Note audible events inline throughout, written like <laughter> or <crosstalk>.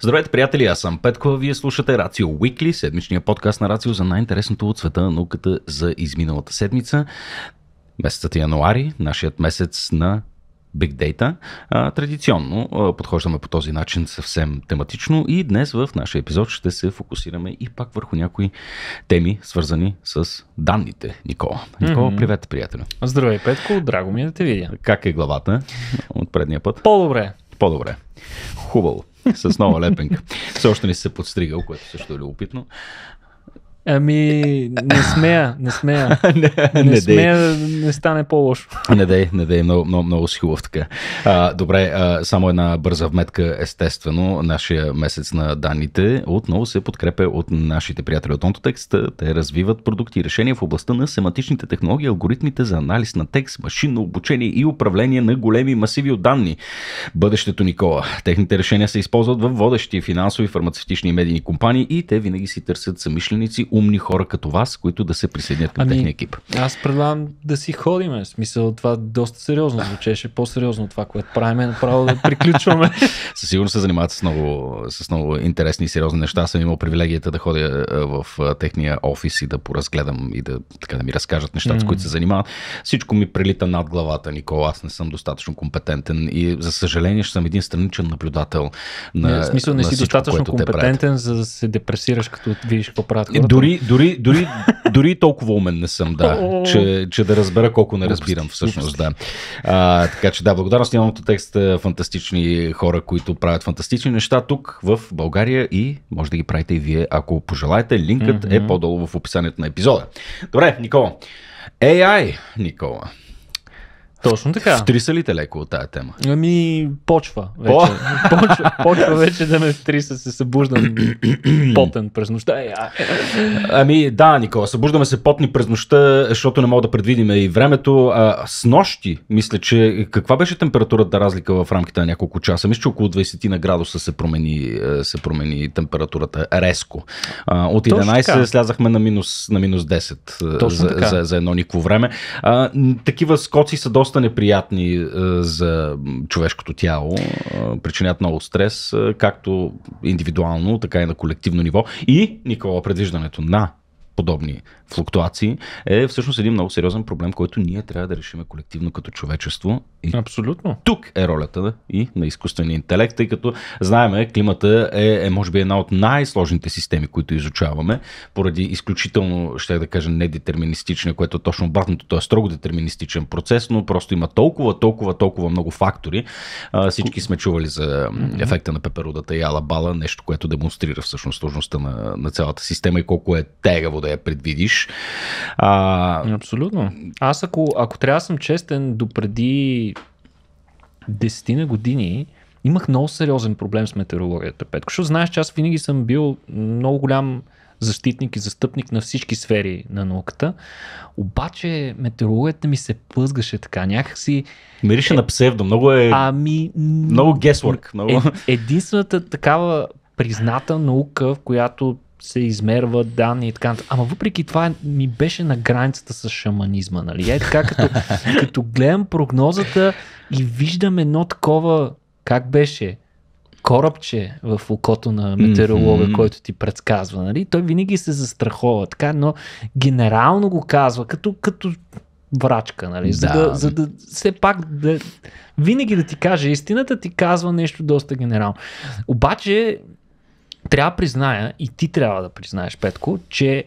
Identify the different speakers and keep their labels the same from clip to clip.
Speaker 1: Здравейте, приятели! Аз съм Петко, вие слушате Рацио Уикли, седмичния подкаст на Рацио за най-интересното от света на науката за изминалата седмица. Месецът е януари, нашият месец на Big Data. Традиционно подхождаме по този начин съвсем тематично и днес в нашия епизод ще се фокусираме и пак върху някои теми, свързани с данните. Никола. Никола, mm-hmm. привет, приятели.
Speaker 2: Здравей, Петко. Драго ми е да те видя.
Speaker 1: Как е главата от предния път? По-добре. По-добре. Хубаво с нова лепенка. Все още не си се подстригал, което също е любопитно.
Speaker 2: Ами, не смея, не смея. <laughs> не, не, не смея, дей. не стане по-лошо.
Speaker 1: не дей, не дей, много, много, много си хубав така. А, добре, а, само една бърза вметка, естествено, нашия месец на данните отново се подкрепя от нашите приятели от Онтотекст. Те развиват продукти и решения в областта на семантичните технологии, алгоритмите за анализ на текст, машинно обучение и управление на големи масиви от данни. Бъдещето Никола. Техните решения се използват в водещи финансови, фармацевтични и медийни компании и те винаги си търсят самишленици умни хора като вас, които да се присъединят към ами, техния екип.
Speaker 2: Аз предлагам да си ходиме. В смисъл, това доста сериозно звучеше, по-сериозно това, което правиме, направо да приключваме.
Speaker 1: <laughs> Със сигурност се занимават с много, с много интересни и сериозни неща. Аз съм имал привилегията да ходя е, в е, техния офис и да поразгледам и да, така, да ми разкажат нещата, mm. с които се занимават. Всичко ми прелита над главата, Никола. Аз не съм достатъчно компетентен и за съжаление ще съм един страничен наблюдател на. Не, в смисъл не на си всичко, достатъчно компетентен,
Speaker 2: за да се депресираш, като видиш какво правят хората. Ами. Дори, дори, дори,
Speaker 1: <laughs> дори толкова умен не съм, да, че, че да разбера колко не разбирам всъщност, да. А, така че да, благодарност на текст, фантастични хора, които правят фантастични неща тук в България и може да ги правите и вие, ако пожелаете. Линкът mm-hmm. е по-долу в описанието на епизода. Добре, Никола. AI, е Никола. Точно така. Втриса ли те леко от тая тема?
Speaker 2: Ами, почва вече. По? <laughs> почва, почва вече да ме втриса, се събуждам <clears throat> потен през нощта. Е, ами, да, Никола,
Speaker 1: събуждаме се потни през нощта, защото не мога да предвидим и времето. А, с нощи, мисля, че каква беше температурата разлика в рамките на няколко часа? Мисля, че около 20 на градуса се промени, е, се промени температурата резко. А, от 11 Точно слязахме на минус, на минус 10 е, за, за, за, едно никво време. А, такива скоци са доста доста неприятни е, за човешкото тяло, е, причинят много стрес, е, както индивидуално, така и на колективно ниво. И, никога предвиждането на подобни флуктуации, е всъщност един много сериозен проблем, който ние трябва да решим колективно като човечество и Абсолютно. Тук е ролята да, и на изкуствения интелект, тъй като знаеме, климата е, е може би една от най-сложните системи, които изучаваме, поради изключително, ще да кажа, недетерминистичния, което е точно обратното, той е строго детерминистичен процес, но просто има толкова, толкова, толкова много фактори. А, всички сме чували за ефекта на пеперудата и алабала, нещо, което демонстрира всъщност сложността на, на цялата система и колко е тегаво да я предвидиш.
Speaker 2: А... Абсолютно. Аз ако, ако трябва да съм честен, допреди десетина години имах много сериозен проблем с метеорологията, Петко, защото знаеш, че аз винаги съм бил много голям защитник и застъпник на всички сфери на науката. Обаче метеорологията ми се плъзгаше така. Някакси. Мирише е, на псевдо. Много е. Ами. Много гесворк. Много... Е, единствената такава призната наука, в която се измерват данни и така. Ама въпреки това ми беше на границата с шаманизма, нали? Е така, като, <laughs> като гледам прогнозата и виждам едно такова, как беше, корабче в окото на метеоролога, mm-hmm. който ти предсказва, нали? Той винаги се застрахова, така, но генерално го казва, като, като врачка, нали? За да, да за да все пак да, винаги да ти каже истината, ти казва нещо доста генерално. Обаче трябва да призная, и ти трябва да признаеш, Петко, че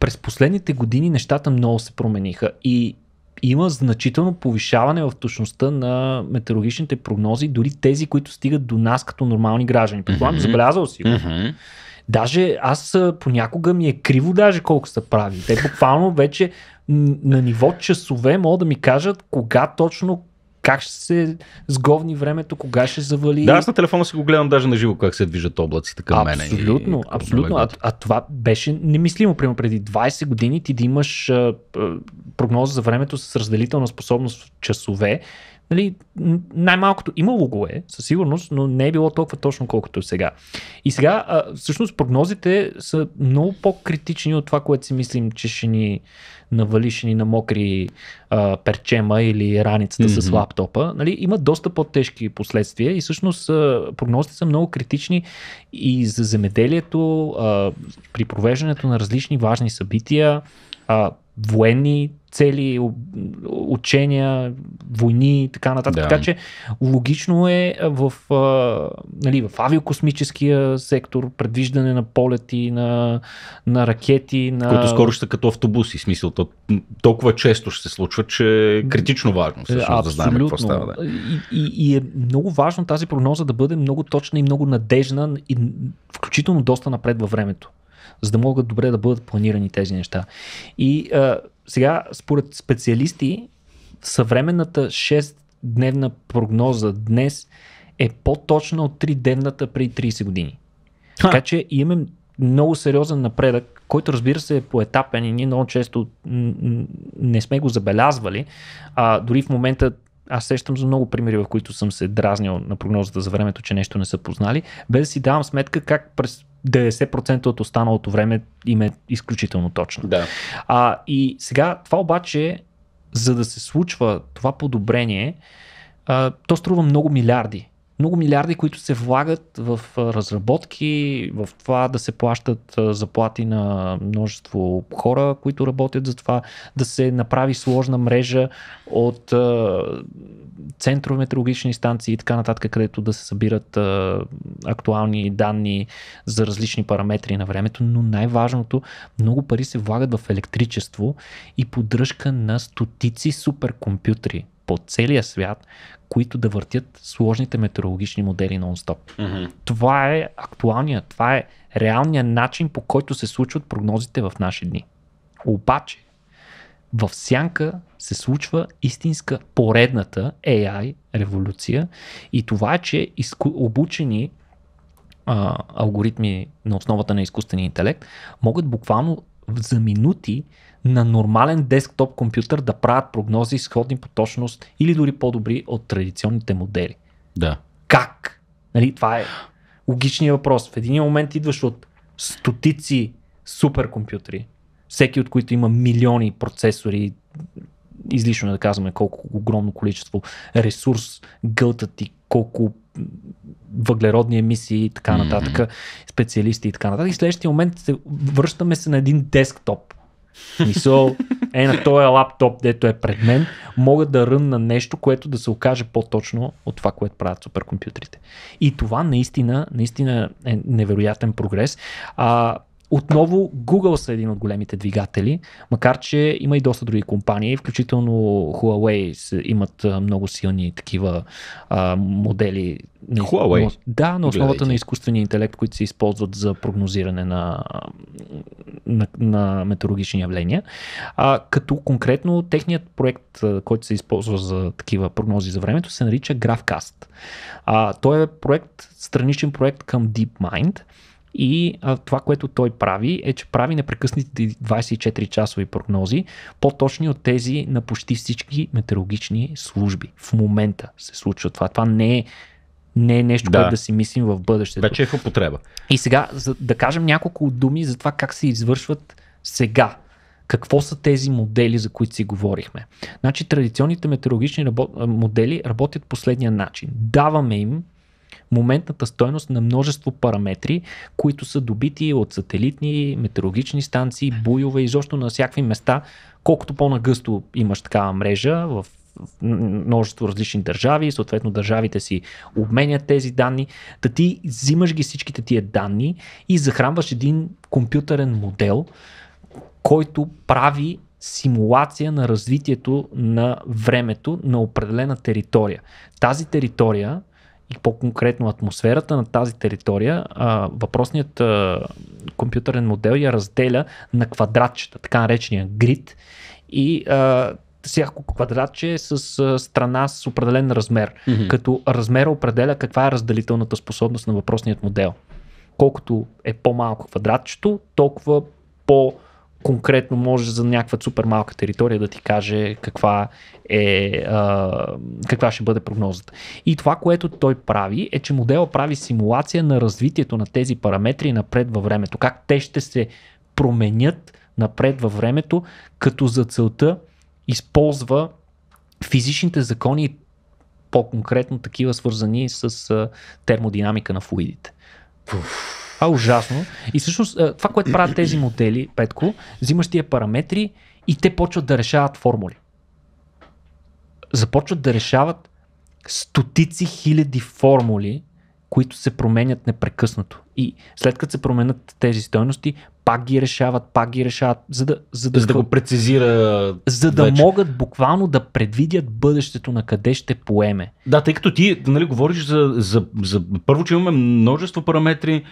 Speaker 2: през последните години нещата много се промениха и има значително повишаване в точността на метеорологичните прогнози, дори тези, които стигат до нас като нормални граждани. Предполагам, mm-hmm. забелязал си го. Mm-hmm. Даже аз понякога ми е криво даже колко са прави. Те буквално вече на ниво часове могат да ми кажат кога точно как ще се сговни времето, кога ще завали. Да, аз на
Speaker 1: телефона си го гледам даже на живо как
Speaker 2: се движат облаците към абсолютно, мене. Абсолютно, и... абсолютно. А, а това беше немислимо. Примерно преди 20 години ти да имаш а, а, прогноза за времето с разделителна способност в часове. Нали, най-малкото имало го е, със сигурност, но не е било толкова точно колкото е сега. И сега, а, всъщност, прогнозите са много по-критични от това, което си мислим, че ще ни навалиш ни на мокри а, перчема или раницата mm-hmm. с лаптопа, нали, има доста по-тежки последствия и всъщност прогнозите са много критични и за земеделието, а, при провеждането на различни важни събития, а, военни цели, учения, войни и така нататък. Да. Така че логично е в, а, нали, в авиокосмическия сектор предвиждане на полети, на, на ракети. На... Които скоро ще
Speaker 1: като автобуси, смисъл. То, толкова често ще се случва, че е критично важно всъщност да знаем какво става. Да. И,
Speaker 2: и, и е много важно тази прогноза да бъде много точна и много надежна, и, включително доста напред във времето за да могат добре да бъдат планирани тези неща. И а, сега, според специалисти, съвременната 6-дневна прогноза днес е по-точна от 3-дневната преди 30 години. Ха. Така че имаме много сериозен напредък, който разбира се е поетапен и ние много често не сме го забелязвали. А, дори в момента аз сещам за много примери, в които съм се дразнил на прогнозата за времето, че нещо не са познали, без да си давам сметка как през 90% от останалото време им е изключително точно. Да. А, и сега това обаче, за да се случва това подобрение, а, то струва много милиарди много милиарди, които се влагат в разработки, в това да се плащат заплати на множество хора, които работят за това, да се направи сложна мрежа от центрове метеорологични станции и така нататък, където да се събират актуални данни за различни параметри на времето, но най-важното, много пари се влагат в електричество и поддръжка на стотици суперкомпютри по целия свят, които да въртят сложните метеорологични модели нон-стоп. Mm-hmm. Това е актуалният, това е реалният начин по който се случват прогнозите в наши дни. Обаче, в сянка се случва истинска поредната AI революция и това е, че изку... обучени а, алгоритми на основата на изкуствения интелект могат буквално за минути на нормален десктоп компютър да правят прогнози сходни по точност или дори по-добри от традиционните модели. Да. Как? Нали, това е логичният въпрос. В един момент идваш от стотици суперкомпютри, всеки от които има милиони процесори, излишно е да казваме колко огромно количество ресурс гълтат и колко въглеродни емисии и така нататък, mm-hmm. специалисти и така нататък. И в следващия момент се, връщаме се на един десктоп, Мисъл, е на този лаптоп, дето е пред мен, мога да на нещо, което да се окаже по-точно от това, което правят суперкомпютрите. И това наистина, наистина е невероятен прогрес. А, отново Google са един от големите двигатели, макар че има и доста други компании, включително Huawei имат много силни такива а, модели. Huawei? Но, да, на основата Гледайте. на изкуствения интелект, които се използват за прогнозиране на, на, на метеорологични явления. А, като конкретно техният проект, който се използва за такива прогнози за времето, се нарича GraphCast. А, той е проект, страничен проект към DeepMind и а, това, което той прави, е, че прави непрекъснати 24-часови прогнози, по-точни от тези на почти всички метеорологични служби. В момента се случва това. Това не е не е нещо, да. което да си мислим в бъдещето. Вече е в употреба. И сега за, да кажем няколко думи за това как се извършват сега. Какво са тези модели, за които си говорихме? Значи традиционните метеорологични работ... модели работят последния начин. Даваме им моментната стойност на множество параметри, които са добити от сателитни, метеорологични станции, буйове, изобщо на всякакви места. Колкото по-нагъсто имаш такава мрежа в множество различни държави, съответно държавите си обменят тези данни, да ти взимаш ги всичките тия данни и захранваш един компютърен модел, който прави симулация на развитието на времето на определена територия. Тази територия и по-конкретно атмосферата на тази територия, а, въпросният а, компютърен модел я разделя на квадратчета, така наречения грид и а, всяко квадратче е с а, страна с определен размер, mm-hmm. като размера определя каква е разделителната способност на въпросният модел. Колкото е по-малко квадратчето, толкова по- конкретно може за някаква супер малка територия да ти каже каква, е, а, каква ще бъде прогнозата. И това, което той прави, е, че модела прави симулация на развитието на тези параметри напред във времето. Как те ще се променят напред във времето, като за целта използва физичните закони, по-конкретно такива свързани с термодинамика на флуидите. Уф. Това е ужасно. И всъщност е, това, което правят тези модели, Петко, взимаш тия параметри и те почват да решават формули. Започват да решават стотици хиляди формули, които се променят непрекъснато. И след като се променят тези стойности, пак ги решават, пак ги решават, за да, за да, за да го прецизира. За да вече. могат буквално да предвидят бъдещето на къде ще поеме. Да, тъй като
Speaker 1: ти нали, говориш за, за, за. Първо, че имаме множество параметри,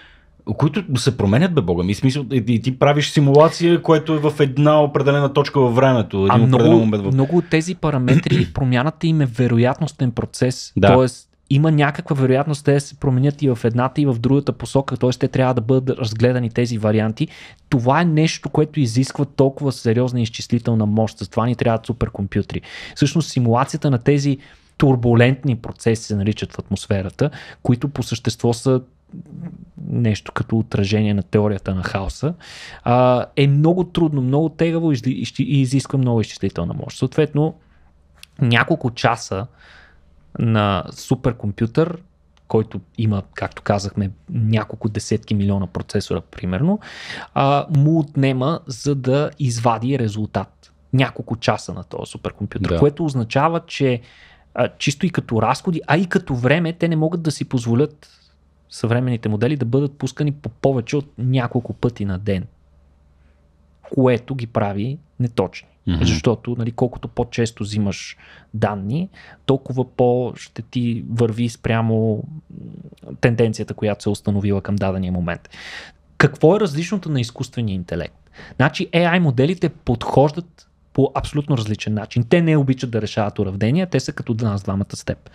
Speaker 1: които се променят, бе Бога ми. Смисъл, и, и ти правиш симулация, което е в една определена точка във времето. Един а много, момент в...
Speaker 2: много от тези параметри, <clears throat> промяната им е вероятностен процес. Да. Тоест, има някаква вероятност те да се променят и в едната и в другата посока, т.е. те трябва да бъдат разгледани тези варианти. Това е нещо, което изисква толкова сериозна изчислителна мощ. За това ни трябват суперкомпютри. Всъщност симулацията на тези турбулентни процеси се наричат в атмосферата, които по същество са нещо като отражение на теорията на хаоса, а, е много трудно, много тегаво и, и, и изисква много изчислителна мощ. Съответно, няколко часа на суперкомпютър, който има, както казахме, няколко десетки милиона процесора, примерно, а, му отнема за да извади резултат. Няколко часа на този суперкомпютър, да. което означава, че а, чисто и като разходи, а и като време, те не могат да си позволят съвременните модели да бъдат пускани по повече от няколко пъти на ден, което ги прави неточни. Mm-hmm. Защото нали, колкото по-често взимаш данни, толкова по ще ти върви спрямо тенденцията, която се е установила към дадения момент. Какво е различното на изкуствения интелект? Значи AI моделите подхождат по абсолютно различен начин. Те не обичат да решават уравнения, те са като нас двамата степ.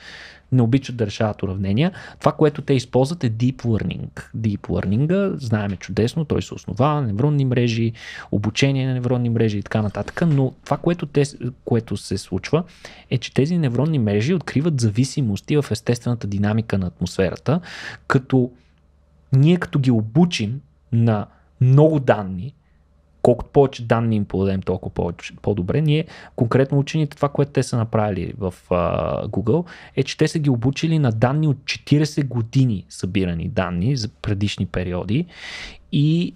Speaker 2: Не обичат да решават уравнения. Това, което те използват е Deep Learning. Deep Learning, знаеме чудесно, той се основава на невронни мрежи, обучение на невронни мрежи и така нататък, но това, което, те, което се случва е, че тези невронни мрежи откриват зависимости в естествената динамика на атмосферата, като ние като ги обучим на много данни, колкото повече данни им подадем, толкова повече, по-добре. Ние, конкретно учените, това, което те са направили в а, Google, е, че те са ги обучили на данни от 40 години събирани данни за предишни периоди и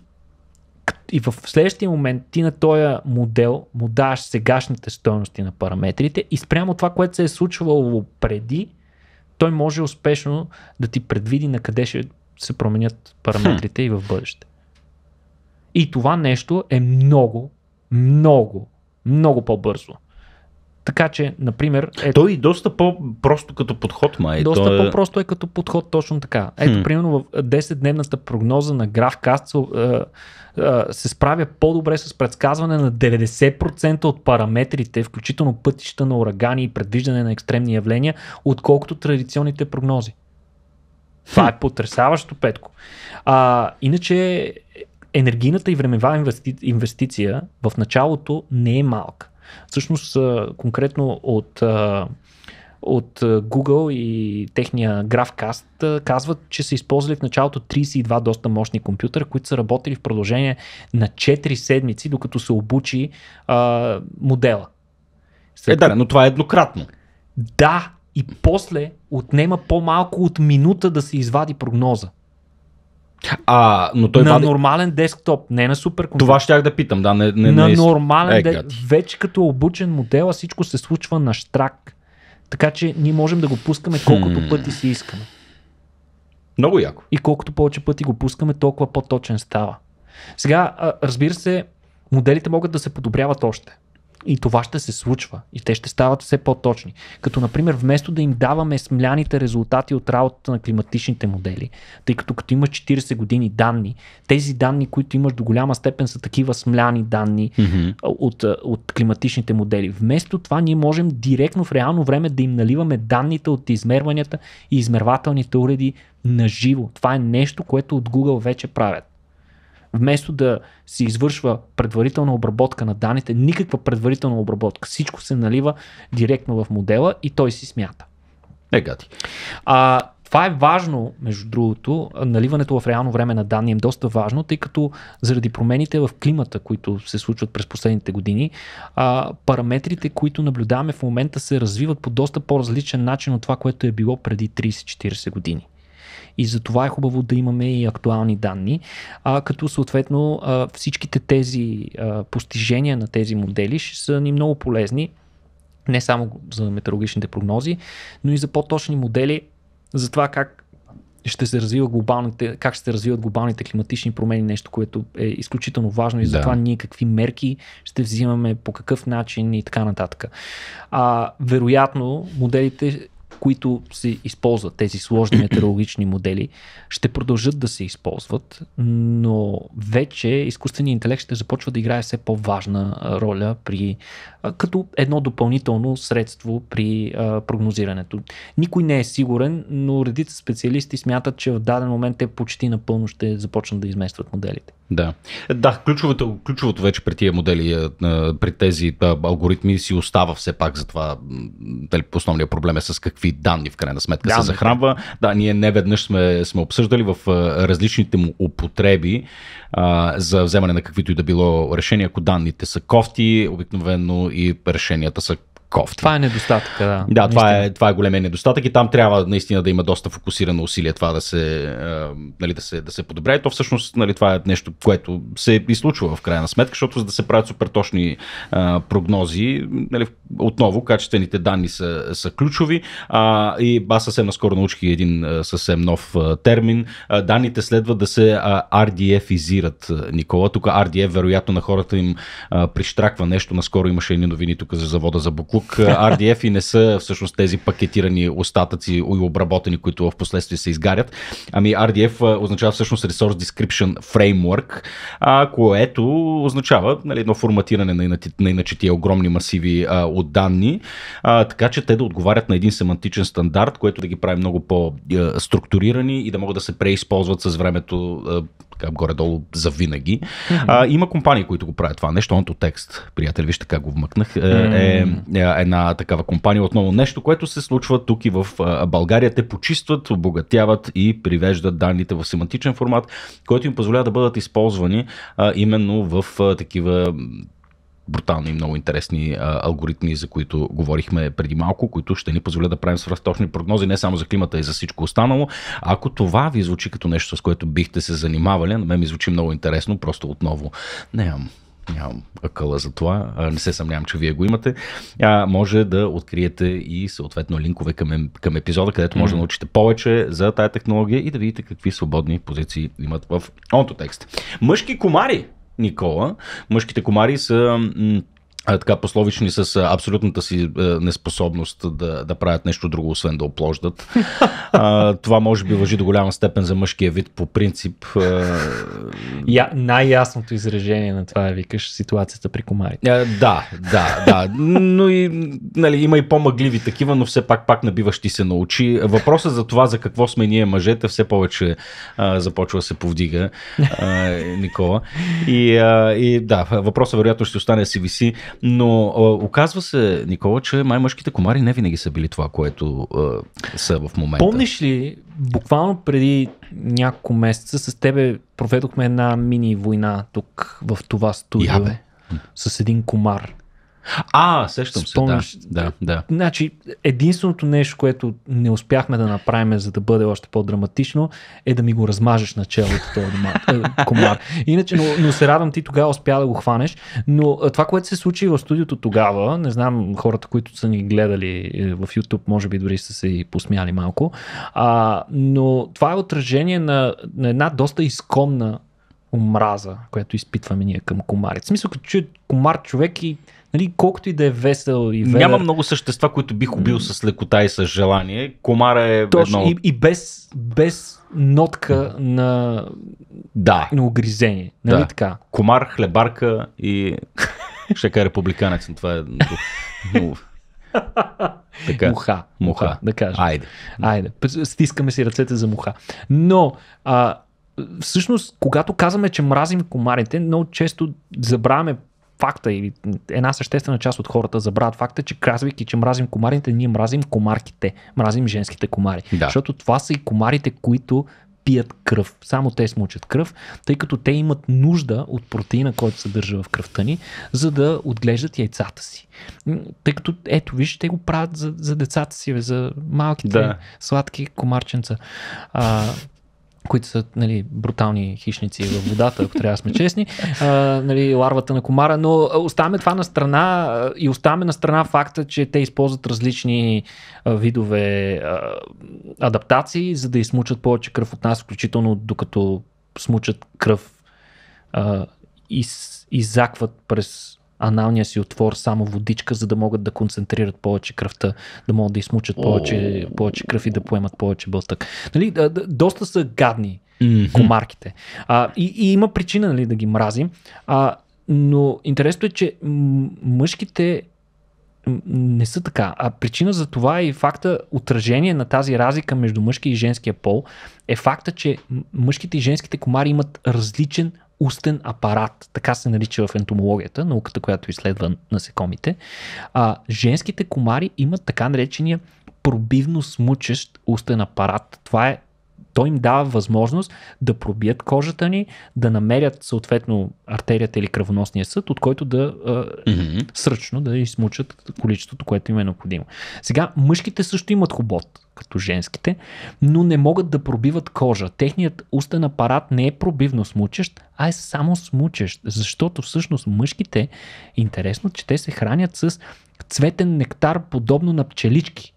Speaker 2: и в следващия момент ти на този модел му даваш сегашните стоености на параметрите и спрямо това, което се е случвало преди, той може успешно да ти предвиди на къде ще се променят параметрите хм. и в бъдеще. И това нещо е много, много, много по-бързо. Така че, например. Ето, Той и доста по-просто като подход, май. Доста е... по-просто е като подход, точно така. Ето, хм. примерно, в 10-дневната прогноза на граф е, е, се справя по-добре с предсказване на 90% от параметрите, включително пътища на урагани и предвиждане на екстремни явления, отколкото традиционните прогнози. Това е потрясаващо, Петко. А, иначе енергийната и времева инвести... инвестиция в началото не е малка. Всъщност, конкретно от от Google и техния GraphCast казват, че са използвали в началото 32 доста мощни компютъра, които са работили в продължение на 4 седмици, докато се обучи а, модела. След... Е, да, но това е еднократно. Да, и после отнема по-малко от минута да се извади прогноза.
Speaker 1: А, но той на вади... нормален десктоп, не на компютър. Това щях да питам, да. Не, не, на не... нормален е, де...
Speaker 2: Вече като е обучен модел, всичко се случва на штрак. Така че ние можем да го пускаме колкото hmm. пъти си искаме. Много яко. И колкото повече пъти го пускаме, толкова по-точен става. Сега, разбира се, моделите могат да се подобряват още и това ще се случва. И те ще стават все по-точни. Като, например, вместо да им даваме смляните резултати от работата на климатичните модели, тъй като като имаш 40 години данни, тези данни, които имаш до голяма степен са такива смляни данни mm-hmm. от, от климатичните модели. Вместо това ние можем директно в реално време да им наливаме данните от измерванията и измервателните уреди на живо. Това е нещо, което от Google вече правят вместо да се извършва предварителна обработка на данните, никаква предварителна обработка, всичко се налива директно в модела и той си смята. Е, гати. А, това е важно, между другото, наливането в реално време на данни е доста важно, тъй като заради промените в климата, които се случват през последните години, а, параметрите, които наблюдаваме в момента се развиват по доста по-различен начин от това, което е било преди 30-40 години. И за това е хубаво да имаме и актуални данни, а като съответно всичките тези постижения на тези модели ще са ни много полезни, не само за метеорологичните прогнози, но и за по-точни модели за това как ще се развива глобалните, как ще се развиват глобалните климатични промени, нещо, което е изключително важно и за да. ние какви мерки ще взимаме, по какъв начин и така нататък. А, вероятно, моделите които се използват, тези сложни <clears throat> метеорологични модели, ще продължат да се използват, но вече изкуственият интелект ще започва да играе все по-важна роля при, като едно допълнително средство при прогнозирането. Никой не е сигурен, но редица специалисти смятат, че в даден момент те почти напълно ще започнат да изместват моделите.
Speaker 1: Да, да ключовото, ключовото вече при тези модели, при тези алгоритми си остава все пак за това, дали основният проблем е с какви данни, в крайна сметка, да, се захранва. Да, ние не веднъж сме, сме обсъждали в различните му употреби а, за вземане на каквито и да било решения, ако данните са кофти, обикновено и решенията са таков.
Speaker 2: Това е недостатък, да. Да, това е,
Speaker 1: това е големия недостатък и там трябва наистина да има доста фокусирано усилие това да се, а, нали, да се, да се подобря. И то всъщност нали, това е нещо, което се излучва в крайна сметка, защото за да се правят супер точни а, прогнози, нали, отново качествените данни са, са ключови. А, и аз съвсем наскоро научих един а, съвсем нов а, термин. А, данните следва да се а, RDF-изират, Никола. Тук RDF вероятно на хората им а, прищраква нещо. Наскоро имаше едни новини тук за завода за Буклук тук RDF и не са всъщност тези пакетирани остатъци и обработени, които в последствие се изгарят. Ами RDF означава всъщност Resource Description Framework, което означава нали, едно форматиране на, на иначе тия огромни масиви а, от данни, а, така че те да отговарят на един семантичен стандарт, което да ги прави много по-структурирани и да могат да се преизползват с времето така горе-долу за винаги. Mm-hmm. А, има компании, които го правят това нещо. текст. приятели, вижте как го вмъкнах, mm-hmm. е, е една такава компания. Отново нещо, което се случва тук и в България. Те почистват, обогатяват и привеждат данните в семантичен формат, който им позволява да бъдат използвани а, именно в а, такива брутални и много интересни а, алгоритми, за които говорихме преди малко, които ще ни позволят да правим свръхточни прогнози не само за климата и за всичко останало. ако това ви звучи като нещо, с което бихте се занимавали, на мен ми звучи много интересно, просто отново нямам нямам акъла за това, не се съмнявам, че вие го имате, а, може да откриете и съответно линкове към, към епизода, където може mm-hmm. да научите повече за тая технология и да видите какви свободни позиции имат в онтотекст. Мъжки комари! Никола. Мъжките комари са м- така пословични с абсолютната си неспособност да, да правят нещо друго, освен да оплождат. <laughs> а, това може би въжи до голяма степен за мъжкия вид по принцип. А... Я, най-ясното изражение на това е, викаш, ситуацията при комарите. А, да, да, да. Но и, нали, има и по-мъгливи такива, но все пак пак набиващи се научи. Въпросът за това, за какво сме ние мъжете, все повече а, започва да се повдига, а, Никола. И, а, и да, въпросът вероятно ще остане си виси. Но а, оказва се, Никола, че май мъжките комари не винаги са били това, което а, са в момента.
Speaker 2: Помниш ли, буквално преди няколко месеца с тебе проведохме една мини война тук в това студио. Я, С един комар.
Speaker 1: А, сещам Спомниш, се, да. да, да.
Speaker 2: Значи, единственото нещо, което не успяхме да направим, за да бъде още по-драматично, е да ми го размажеш на челото този <laughs> е, комар. Иначе, но, но се радвам, ти тогава успя да го хванеш. Но това, което се случи в студиото тогава, не знам, хората, които са ни гледали е, в YouTube, може би дори са се и посмяли малко, а, но това е отражение на, на една доста изконна омраза, която изпитваме ние към комарите. В смисъл, като чуят комар човек и нали, колкото и да е весел и верен. Няма
Speaker 1: много същества, които бих убил с лекота и с желание. Комара е Точно, едно... и,
Speaker 2: и без, без нотка на,
Speaker 1: да. на огризение. Нали да. така? Комар, хлебарка и ще кажа републиканец. Това е... <laughs> Така. Муха. Муха,
Speaker 2: да кажем. Айде. Айде. Стискаме си ръцете за муха. Но, а, всъщност, когато казваме, че мразим комарите, много често забравяме факта или една съществена част от хората забравят факта, че казвайки, че мразим комарите, ние мразим комарките, мразим женските комари. Да. Защото това са и комарите, които пият кръв. Само те смучат кръв, тъй като те имат нужда от протеина, който се държа в кръвта ни, за да отглеждат яйцата си. Тъй като, ето, виж, те го правят за, за децата си, за малките да. сладки комарченца. А, които са нали, брутални хищници във водата, ако трябва да сме честни, а, нали, ларвата на комара, но оставяме това на страна и оставяме на страна факта, че те използват различни а, видове а, адаптации, за да измучат повече кръв от нас, включително докато смучат кръв а, и, и закват през аналния си отвор само водичка, за да могат да концентрират повече кръвта, да могат да измучат повече, повече кръв и да поемат повече бълтък. Нали, доста са гадни комарките. А, и, и има причина нали, да ги мразим. А, но интересното е, че мъжките не са така. А причина за това е и факта, отражение на тази разлика между мъжки и женския пол е факта, че мъжките и женските комари имат различен устен апарат, така се нарича в ентомологията, науката, която изследва насекомите, а, женските комари имат така наречения пробивно смучещ устен апарат. Това е той им дава възможност да пробият кожата ни, да намерят съответно артерията или кръвоносния съд, от който да mm-hmm. сръчно да измучат количеството, което им е необходимо. Сега, мъжките също имат хобот, като женските, но не могат да пробиват кожа. Техният устен апарат не е пробивно смучещ, а е само смучещ, защото всъщност мъжките, интересно, че те се хранят с цветен нектар, подобно на пчелички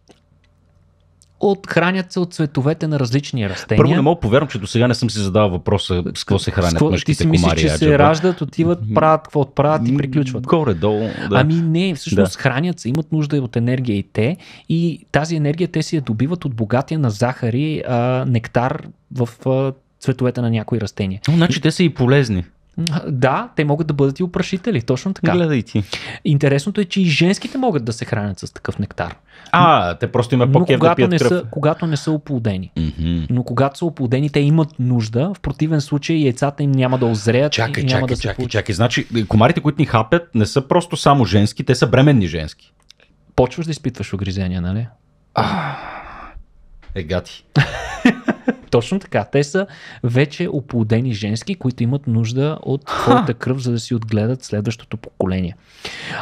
Speaker 2: от, хранят се от цветовете на различни растения. Първо не
Speaker 1: мога повярвам, че до сега не съм си задавал въпроса с какво се хранят Скво, мъжките ти си мислиш, че се раждат,
Speaker 2: отиват, правят какво отправят и приключват. Горе-долу. Да. Ами не, всъщност да. хранят се, имат нужда от енергия и те. И тази енергия те си я добиват от богатия на захари а, нектар в а, цветовете на някои растения. Но, значи те са и полезни. Да, те могат да бъдат и опрашители, точно така. Гледай ти. Интересното е, че и женските могат да се хранят с такъв нектар. А, те просто има по да пият не Са, когато не са оплодени. Mm-hmm. Но когато са оплодени, те имат нужда. В противен случай яйцата им няма да озреят. Чакай, и няма чакай,
Speaker 1: да чакай, получат. чакай. Значи е, комарите, които ни хапят, не са просто само женски, те са бременни женски. Почваш да изпитваш огризения, нали? Е,
Speaker 2: егати. <laughs> Точно така. Те са вече оплодени женски, които имат нужда от твоята кръв, за да си отгледат следващото поколение.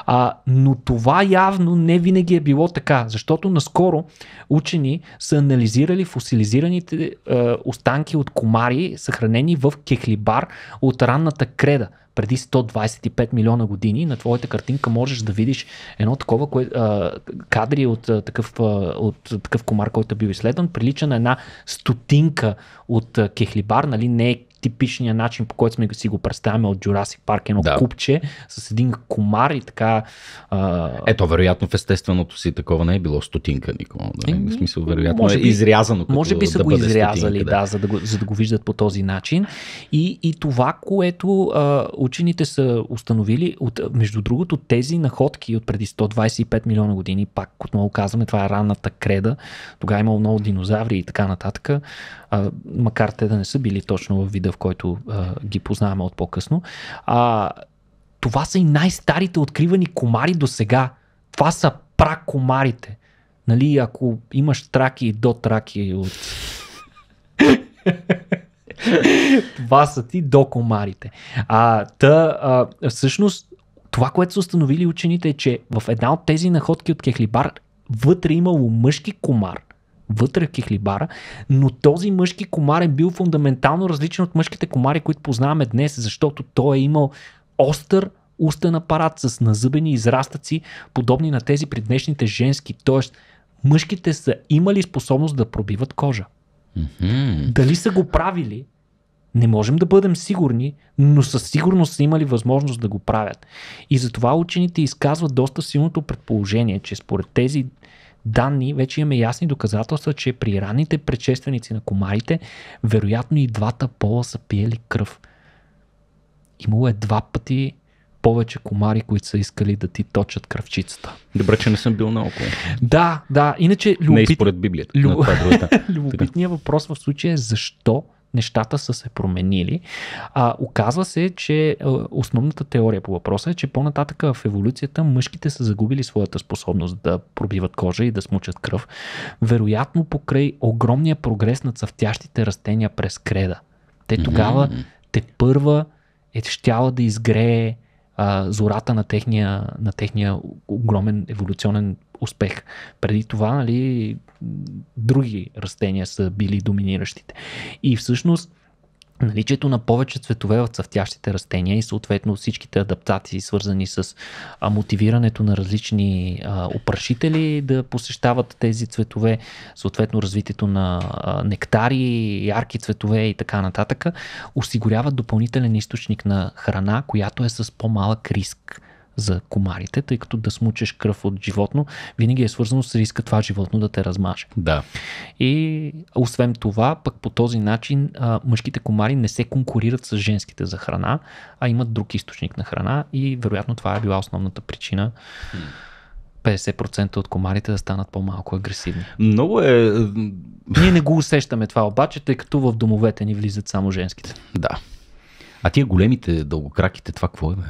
Speaker 2: А, но това явно не винаги е било така, защото наскоро учени са анализирали фосилизираните е, останки от комари, съхранени в кехлибар от ранната креда преди 125 милиона години на твоята картинка можеш да видиш едно такова кое, а, кадри от, а, такъв, а, от такъв комар, който е бил изследван, прилича на една стотинка от а, кехлибар, нали не е типичния начин, по който сме си го представяме от Jurassic Park, едно да. купче с един комар и така. А...
Speaker 1: Ето, вероятно в естественото си такова не е било стотинка никога.
Speaker 2: Да? Е, в смисъл, вероятно може е би, е изрязано. Като може би са да го изрязали, стотинка, да, да за, да го, за да го виждат по този начин. И, и това, което а, учените са установили, от, между другото, тези находки от преди 125 милиона години, пак отново казваме, това е ранната креда, тогава е имало много динозаври и така нататък а, макар те да не са били точно в вида, в който а, ги познаваме от по-късно. А, това са и най-старите откривани комари до сега. Това са пракомарите. Нали, ако имаш траки и до траки от... това са ти до комарите. А, та, а, всъщност, това, което са установили учените е, че в една от тези находки от Кехлибар вътре имало мъжки комар – вътре в кихлибара, но този мъжки комар е бил фундаментално различен от мъжките комари, които познаваме днес, защото той е имал остър устен апарат с назъбени израстъци, подобни на тези при днешните женски, т.е. мъжките са имали способност да пробиват кожа. Mm-hmm. Дали са го правили, не можем да бъдем сигурни, но със сигурност са имали възможност да го правят. И затова учените изказват доста силното предположение, че според тези данни вече имаме ясни доказателства, че при ранните предшественици на комарите, вероятно и двата пола са пиели кръв. Имало е два пъти повече комари, които са искали да ти точат кръвчицата. Добре, че не съм бил наоколо. Да, да. Иначе любопит... Не според Библията. Люб... <laughs> Любопитният въпрос в случая е защо нещата са се променили. А, оказва се, че е, основната теория по въпроса е, че по-нататък в еволюцията мъжките са загубили своята способност да пробиват кожа и да смучат кръв, вероятно покрай огромния прогрес на цъфтящите растения през креда. Те тогава mm-hmm. те първа е щяла да изгрее а, зората на техния, на техния огромен еволюционен успех. Преди това, нали, други растения са били доминиращите. И всъщност Наличието на повече цветове в цъфтящите растения и съответно всичките адаптации, свързани с мотивирането на различни опрашители да посещават тези цветове, съответно развитието на нектари, ярки цветове и така нататък, осигуряват допълнителен източник на храна, която е с по-малък риск за комарите, тъй като да смучеш кръв от животно винаги е свързано с риска това животно да те размаже. Да. И освен това, пък по този начин а, мъжките комари не се конкурират с женските за храна, а имат друг източник на храна и вероятно това е била основната причина. 50% от комарите да станат по-малко агресивни. Много е. Ние не го усещаме това обаче, тъй като в домовете ни влизат само женските.
Speaker 1: Да. А тия големите дългокраките, това какво е? Бе?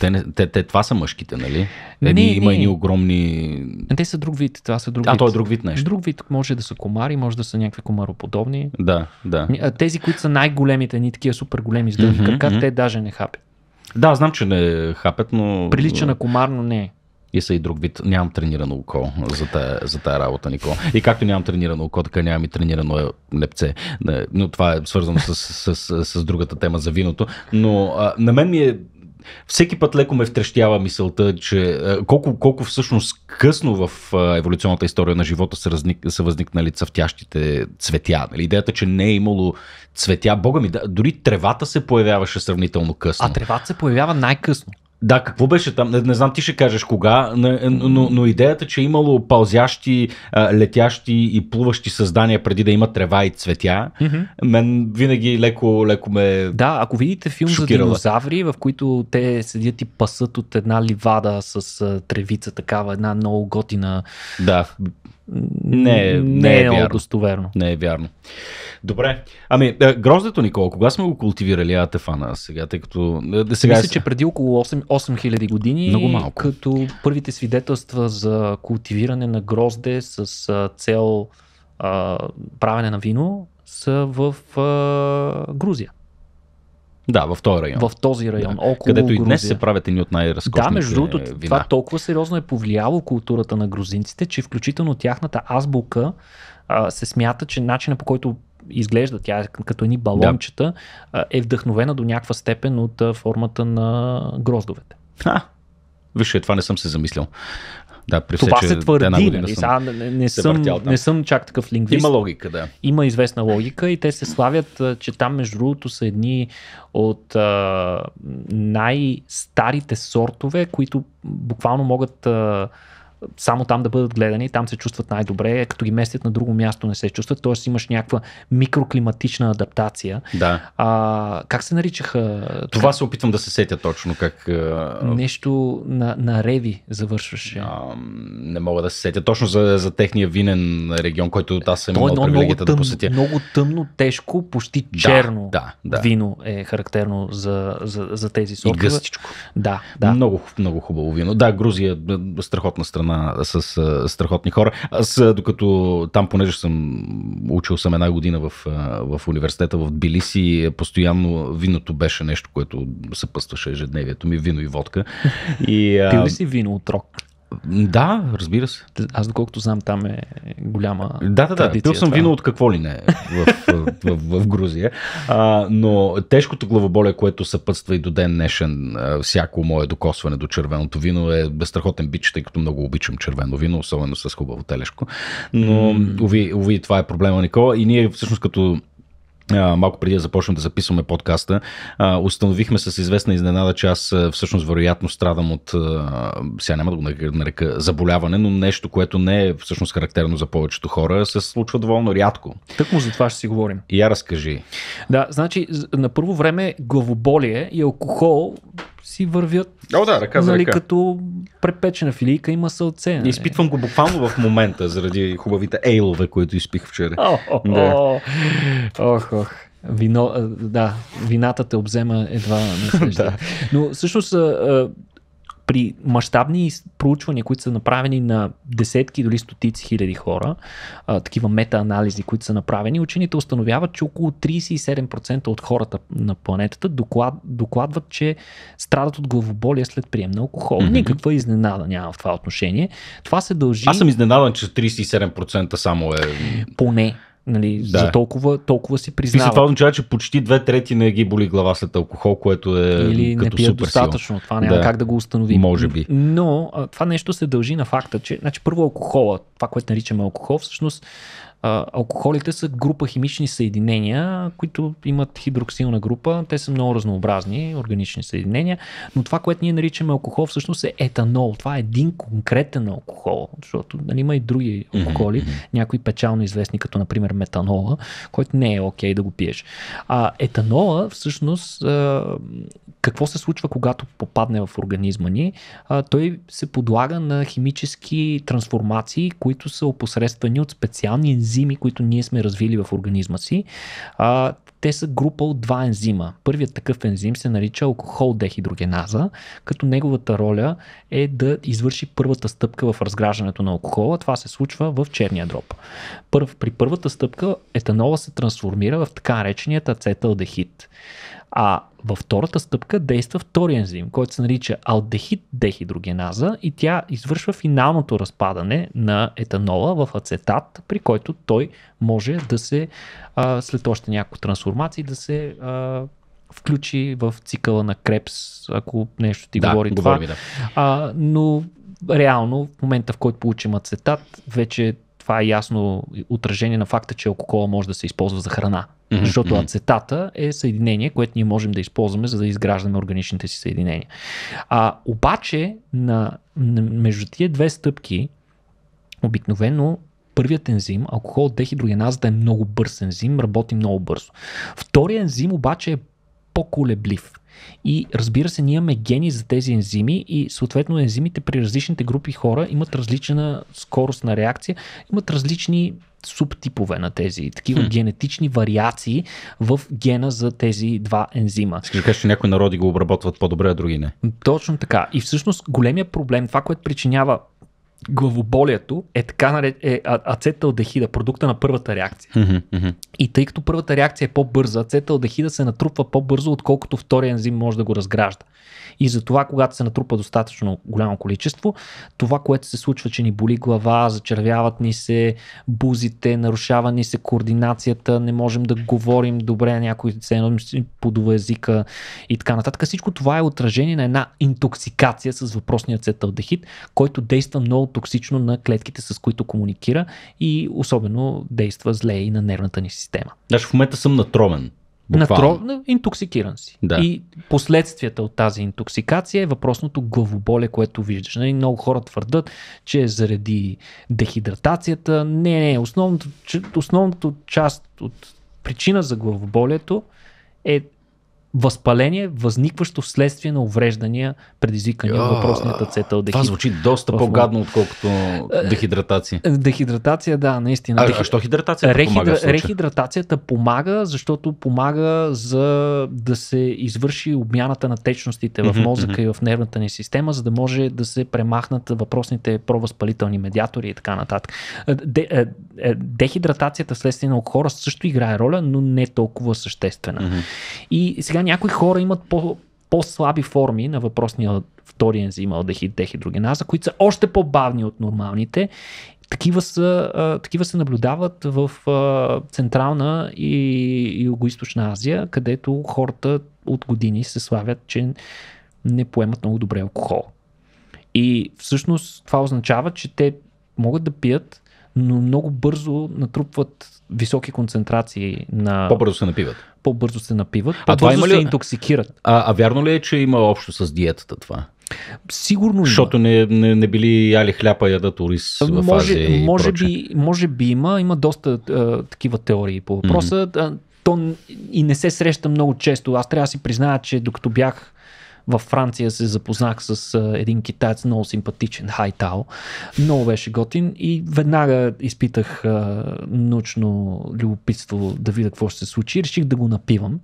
Speaker 1: Те, не, те, те, това са мъжките, нали? Едни, не, има едни огромни. Те са друг вид. Това са друг а, вид. то е друг вид нещо. Друг вид
Speaker 2: може да са комари, може да са някакви комароподобни. Да, да. Тези, които са най-големите, ни такива супер големи с дълги mm-hmm, крака, mm-hmm. те даже не хапят.
Speaker 1: Да, знам, че не хапят, но. Прилича на
Speaker 2: комар, но не е.
Speaker 1: И са и друг вид. Нямам тренирано око за тая, за тая работа, Никола. И както нямам тренирано око, така нямам и тренирано е лепце. Но това е свързано с, с, с, с другата тема за виното. Но а, на мен ми е всеки път леко ме втрещява мисълта, че колко, колко всъщност късно в еволюционната история на живота са, разник, са възникнали цъфтящите цветя. Нали? Идеята, че не е имало цветя, бога ми, дори тревата се появяваше сравнително късно. А тревата се появява най-късно. Да, какво беше там? Не, не знам, ти ще кажеш кога, но, но, но идеята, че е имало пълзящи, летящи и плуващи създания преди да има трева и цветя, mm-hmm. мен винаги леко, леко
Speaker 2: ме. Да, ако видите филм шокирала. за динозаври, в които те седят и пасат от една ливада с тревица, такава, една много готина. Да не, не, не е, е вярно.
Speaker 1: достоверно. Не е вярно. Добре. Ами, е, гроздето Никола, кога сме го култивирали атефана сега, тъй като... Е, сега Мисля, е... че
Speaker 2: преди около 8, 8000 години, Много малко. като първите свидетелства за култивиране на грозде с цел а, правене на вино са в а, Грузия. Да, в този район. В този район, да. около Където Грузия. и днес се правят едни от най-разкошните Да, между другото, вина. това толкова сериозно е повлияло културата на грузинците, че включително тяхната азбука а, се смята, че начина по който изглежда тя като едни балончета, да. е вдъхновена до някаква степен от формата на гроздовете. А,
Speaker 1: виж, е, това не съм се замислял. Да, при това се твърди. Една година нали? съм, не, не, съм, не съм
Speaker 2: чак такъв лингвист. Има логика, да. Има известна логика и те се славят, че там между другото са едни от а, най-старите сортове, които буквално могат а, само там да бъдат гледани, там се чувстват най-добре, е като ги местят на друго място не се чувстват, т.е. имаш някаква микроклиматична адаптация. Да. А, как се наричаха? Това, това се
Speaker 1: опитвам да се сетя точно как...
Speaker 2: Нещо на, на Реви завършваше. А,
Speaker 1: не мога да се сетя. Точно за, за техния винен регион, който аз съм е имал привилегията да посетя. Много
Speaker 2: тъмно, тежко, почти черно да, да, вино е характерно за, за, за тези сортове. И гъстичко. Да, да. Много, много хубаво
Speaker 1: вино. Да, Грузия е страхотна страна страна с а, страхотни хора. Аз, докато там, понеже съм учил съм една година в, а, в университета в Тбилиси, постоянно виното беше нещо, което съпъстваше ежедневието ми, вино и водка. И, а... ли си
Speaker 2: вино от рок? Да, разбира се. Аз доколкото знам, там е голяма. Да, да, да. Пил съм това. вино от какво ли не
Speaker 1: в, в, в, в Грузия.
Speaker 2: А, но
Speaker 1: тежкото главоболие, което съпътства и до ден днешен всяко мое докосване до червеното вино е безстрахотен бич, тъй като много обичам червено вино, особено с хубаво телешко. Но, mm. уви, уви, това е проблема, Никола. И ние всъщност като малко преди да започнем да записваме подкаста, установихме с известна изненада, че аз всъщност вероятно страдам от, сега няма да го нарека заболяване, но нещо, което не е всъщност характерно за повечето хора,
Speaker 2: се случва доволно рядко. Тъкмо му за това ще си говорим. И я разкажи. Да, значи на първо време главоболие и алкохол си вървят О, да, ръка за нали, ръка. като препечена филийка има сълце. Нали? Изпитвам го буквално в момента заради хубавите ейлове,
Speaker 1: които изпих вчера. О, о, да. о,
Speaker 2: ох, ох. Вино, да, вината те обзема едва. <laughs> да. Но всъщност при мащабни проучвания, които са направени на десетки, дори стотици хиляди хора, а, такива метаанализи, които са направени, учените установяват, че около 37% от хората на планетата доклад, докладват, че страдат от главоболие след прием на алкохол. Mm-hmm. Никаква изненада няма в това отношение. Това се дължи. Аз съм
Speaker 1: изненадан, че 37% само е.
Speaker 2: Поне. Нали, да. За толкова, толкова си признава. Писи, това
Speaker 1: означава, че почти две трети не ги боли глава след алкохол, което е Или като не пият достатъчно. Това няма да. как да го установим. Може би.
Speaker 2: Но а, това нещо се дължи на факта, че значи, първо алкохола, това, което наричаме алкохол, всъщност а, алкохолите са група химични съединения, които имат хидроксилна група. Те са много разнообразни органични съединения, но това, което ние наричаме алкохол, всъщност е етанол. Това е един конкретен алкохол, защото нали, има и други алкохоли, mm-hmm. някои печално известни, като например метанола, който не е окей okay да го пиеш. А етанола, всъщност, какво се случва, когато попадне в организма ни? Той се подлага на химически трансформации, които са опосредствани от специални ензими, които ние сме развили в организма си. А, те са група от два ензима. Първият такъв ензим се нарича алкохол дехидрогеназа, като неговата роля е да извърши първата стъпка в разграждането на алкохола. Това се случва в черния дроп. Първ, при първата стъпка етанола се трансформира в така нареченият ацеталдехид. А във втората стъпка действа втори ензим, който се нарича алдехид дехидрогеназа и тя извършва финалното разпадане на етанола в ацетат, при който той може да се, а, след още някакво трансформации, да се а, включи в цикъла на Крепс, ако нещо ти да, говори това. да. а, но реално в момента в който получим ацетат, вече това е ясно отражение на факта, че алкохола може да се използва за храна. Mm-hmm. Защото ацетата е съединение, което ние можем да използваме, за да изграждаме органичните си съединения. А, обаче, на, на, между тия две стъпки, обикновено първият ензим, алкохол дехидрогеназата е много бърз ензим, работи много бързо. Вторият ензим обаче е по-колеблив. И разбира се, ние имаме гени за тези ензими и съответно ензимите при различните групи хора имат различна скорост на реакция, имат различни субтипове на тези, такива хм. генетични вариации в гена за тези два ензима. Ще кажеш, че някои народи го обработват по-добре, а други не. Точно така. И всъщност големия проблем, това, което причинява главоболието е така наред, е ацеталдехида, продукта на първата реакция.
Speaker 1: Mm-hmm.
Speaker 2: И тъй като първата реакция е по-бърза, ацеталдехида се натрупва по-бързо, отколкото втория ензим може да го разгражда. И за това, когато се натрупа достатъчно голямо количество, това, което се случва, че ни боли глава, зачервяват ни се бузите, нарушава ни се координацията, не можем да говорим добре, някой се подува езика и така нататък. Всичко това е отражение на една интоксикация с въпросния цеталдехид, който действа много токсично на клетките, с които комуникира и особено действа зле и на нервната ни система. Значи в момента съм натромен. Натро... Интоксикиран си. Да. И последствията от тази интоксикация е въпросното главоболе, което виждаш. Нали, много хора твърдат, че е заради дехидратацията. Не, не. Основното, основното част от причина за главоболието е възпаление, възникващо вследствие на увреждания, предизвикани от въпросната цеталдехид. Това звучи доста в... по-гадно,
Speaker 1: отколкото е, дехидратация.
Speaker 2: Е, дехидратация, да, наистина. А, Дехи... а що хидратацията Рехидра... помага Рехидратацията помага, защото помага за да се извърши обмяната на течностите в мозъка и в нервната ни система, за да може да се премахнат въпросните провъзпалителни медиатори и така нататък. Е, дехидратацията вследствие на хора също играе роля, но не толкова съществена. И сега някои хора имат по, по-слаби форми на въпросния втори ензим алдехид дехидрогеназа, които са още по-бавни от нормалните. Такива, са, а, такива се наблюдават в а, Централна и Юго-Источна Азия, където хората от години се славят, че не поемат много добре алкохол. И всъщност това означава, че те могат да пият, но много бързо натрупват високи концентрации на. По-бързо се напиват по-бързо се напиват, това има ли... се интоксикират.
Speaker 1: А, а вярно ли е, че има общо с диетата това? Сигурно Защото не, не, не били яли хляпа, яда турист в може, Азия и може, би,
Speaker 2: може би има, има доста а, такива теории по въпроса. Mm-hmm. То и не се среща много често. Аз трябва да си призная, че докато бях във Франция се запознах с един китаец, много симпатичен, Тао. Много беше готин и веднага изпитах научно любопитство да видя какво ще се случи. Реших да го напивам.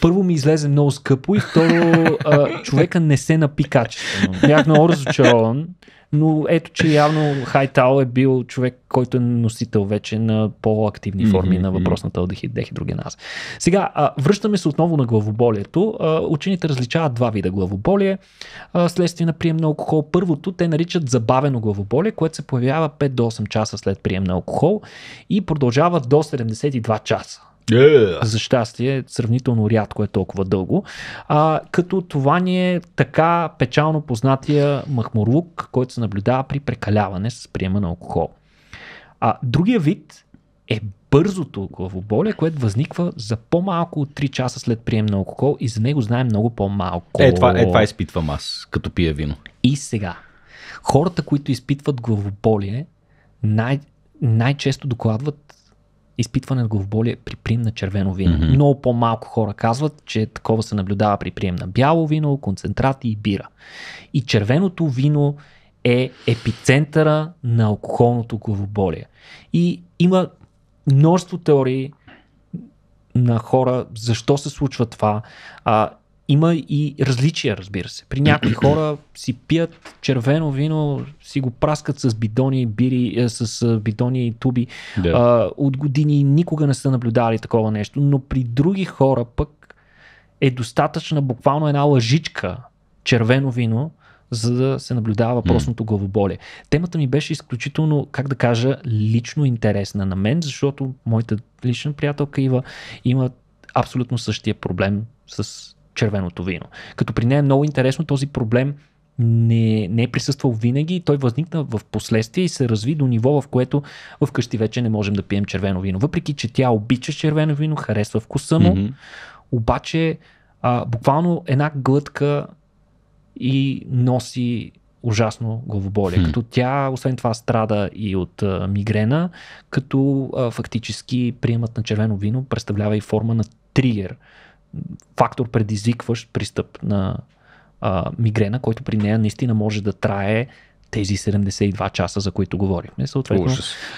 Speaker 2: Първо ми излезе много скъпо и второ човека не се напи качествено. Бях много разочарован но ето, че явно Хайтал е бил човек, който е носител вече на по-активни форми mm-hmm. на въпросната алдехид, дехидрогеназа. Сега, а, връщаме се отново на главоболието. А, учените различават два вида главоболие а, следствие на прием на алкохол. Първото те наричат забавено главоболие, което се появява 5 до 8 часа след прием на алкохол и продължава до 72 часа. Yeah. За щастие, сравнително рядко е толкова дълго. А, като това ни е така печално познатия махмурлук, който се наблюдава при прекаляване с приема на алкохол. А другия вид е бързото главоболие, което възниква за по-малко от 3 часа след прием на алкохол и за него знаем много по-малко. Е, това, е, това
Speaker 1: изпитвам аз, като пия вино.
Speaker 2: И сега. Хората, които изпитват главоболие, най- най-често докладват Изпитване на главоболие при прием на червено вино. Mm-hmm. Много по-малко хора казват, че такова се наблюдава при прием на бяло вино, концентрати и бира. И червеното вино е епицентъра на алкохолното главоболие. И има множество теории на хора защо се случва това. А, има и различия, разбира се. При някои <clears throat> хора си пият червено вино, си го праскат с бидони, бири, е, с бидони и туби. Да. А, от години никога не са наблюдавали такова нещо, но при други хора пък е достатъчна буквално една лъжичка червено вино, за да се наблюдава въпросното mm. главоболие. Темата ми беше изключително, как да кажа, лично интересна на мен, защото моята лична приятелка Ива има абсолютно същия проблем с червеното вино. Като при нея е много интересно този проблем не, не е присъствал винаги и той възникна в последствие и се разви до ниво, в което вкъщи вече не можем да пием червено вино. Въпреки, че тя обича червено вино, харесва вкуса му, mm-hmm. обаче а, буквално една глътка и носи ужасно главоболие. Hmm. Като тя, освен това, страда и от а, мигрена, като а, фактически приемат на червено вино представлява и форма на тригер фактор предизвикващ пристъп на а, мигрена, който при нея наистина може да трае тези 72 часа, за които говорихме. Съответно,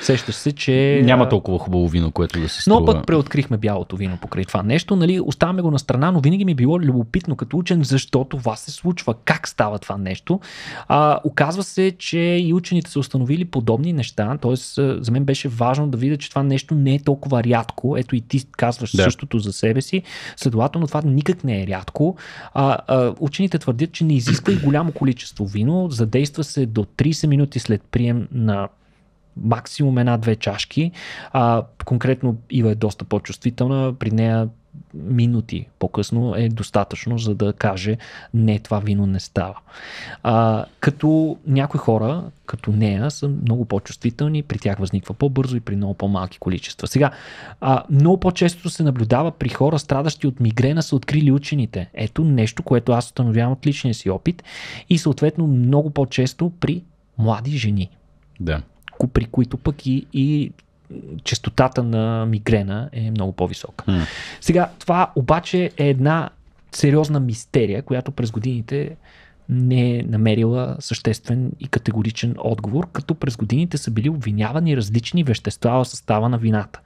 Speaker 2: сещаш се, че. Няма толкова хубаво вино, което да се струва. Но пък преоткрихме бялото вино покрай това нещо. Нали, оставаме го на страна, но винаги ми е било любопитно като учен, защо това се случва, как става това нещо. А, оказва се, че и учените са установили подобни неща, т.е. за мен беше важно да видя, че това нещо не е толкова рядко. Ето и ти казваш да. същото за себе си. Следователно, това никак не е рядко. А, а, учените твърдят, че не изисква и голямо количество вино, задейства се до 30 минути след прием на максимум една-две чашки. А, конкретно Ива е доста по-чувствителна. При нея минути по-късно е достатъчно, за да каже не, това вино не става. А, като някои хора, като нея, са много по-чувствителни, при тях възниква по-бързо и при много по-малки количества. Сега, а, много по-често се наблюдава при хора, страдащи от мигрена, са открили учените. Ето нещо, което аз установявам от личния си опит и съответно много по-често при млади жени. Да. При които пък и, и Честотата на мигрена е много по-висока. Mm. Сега, това обаче е една сериозна мистерия, която през годините не е намерила съществен и категоричен отговор, като през годините са били обвинявани различни вещества в състава на вината.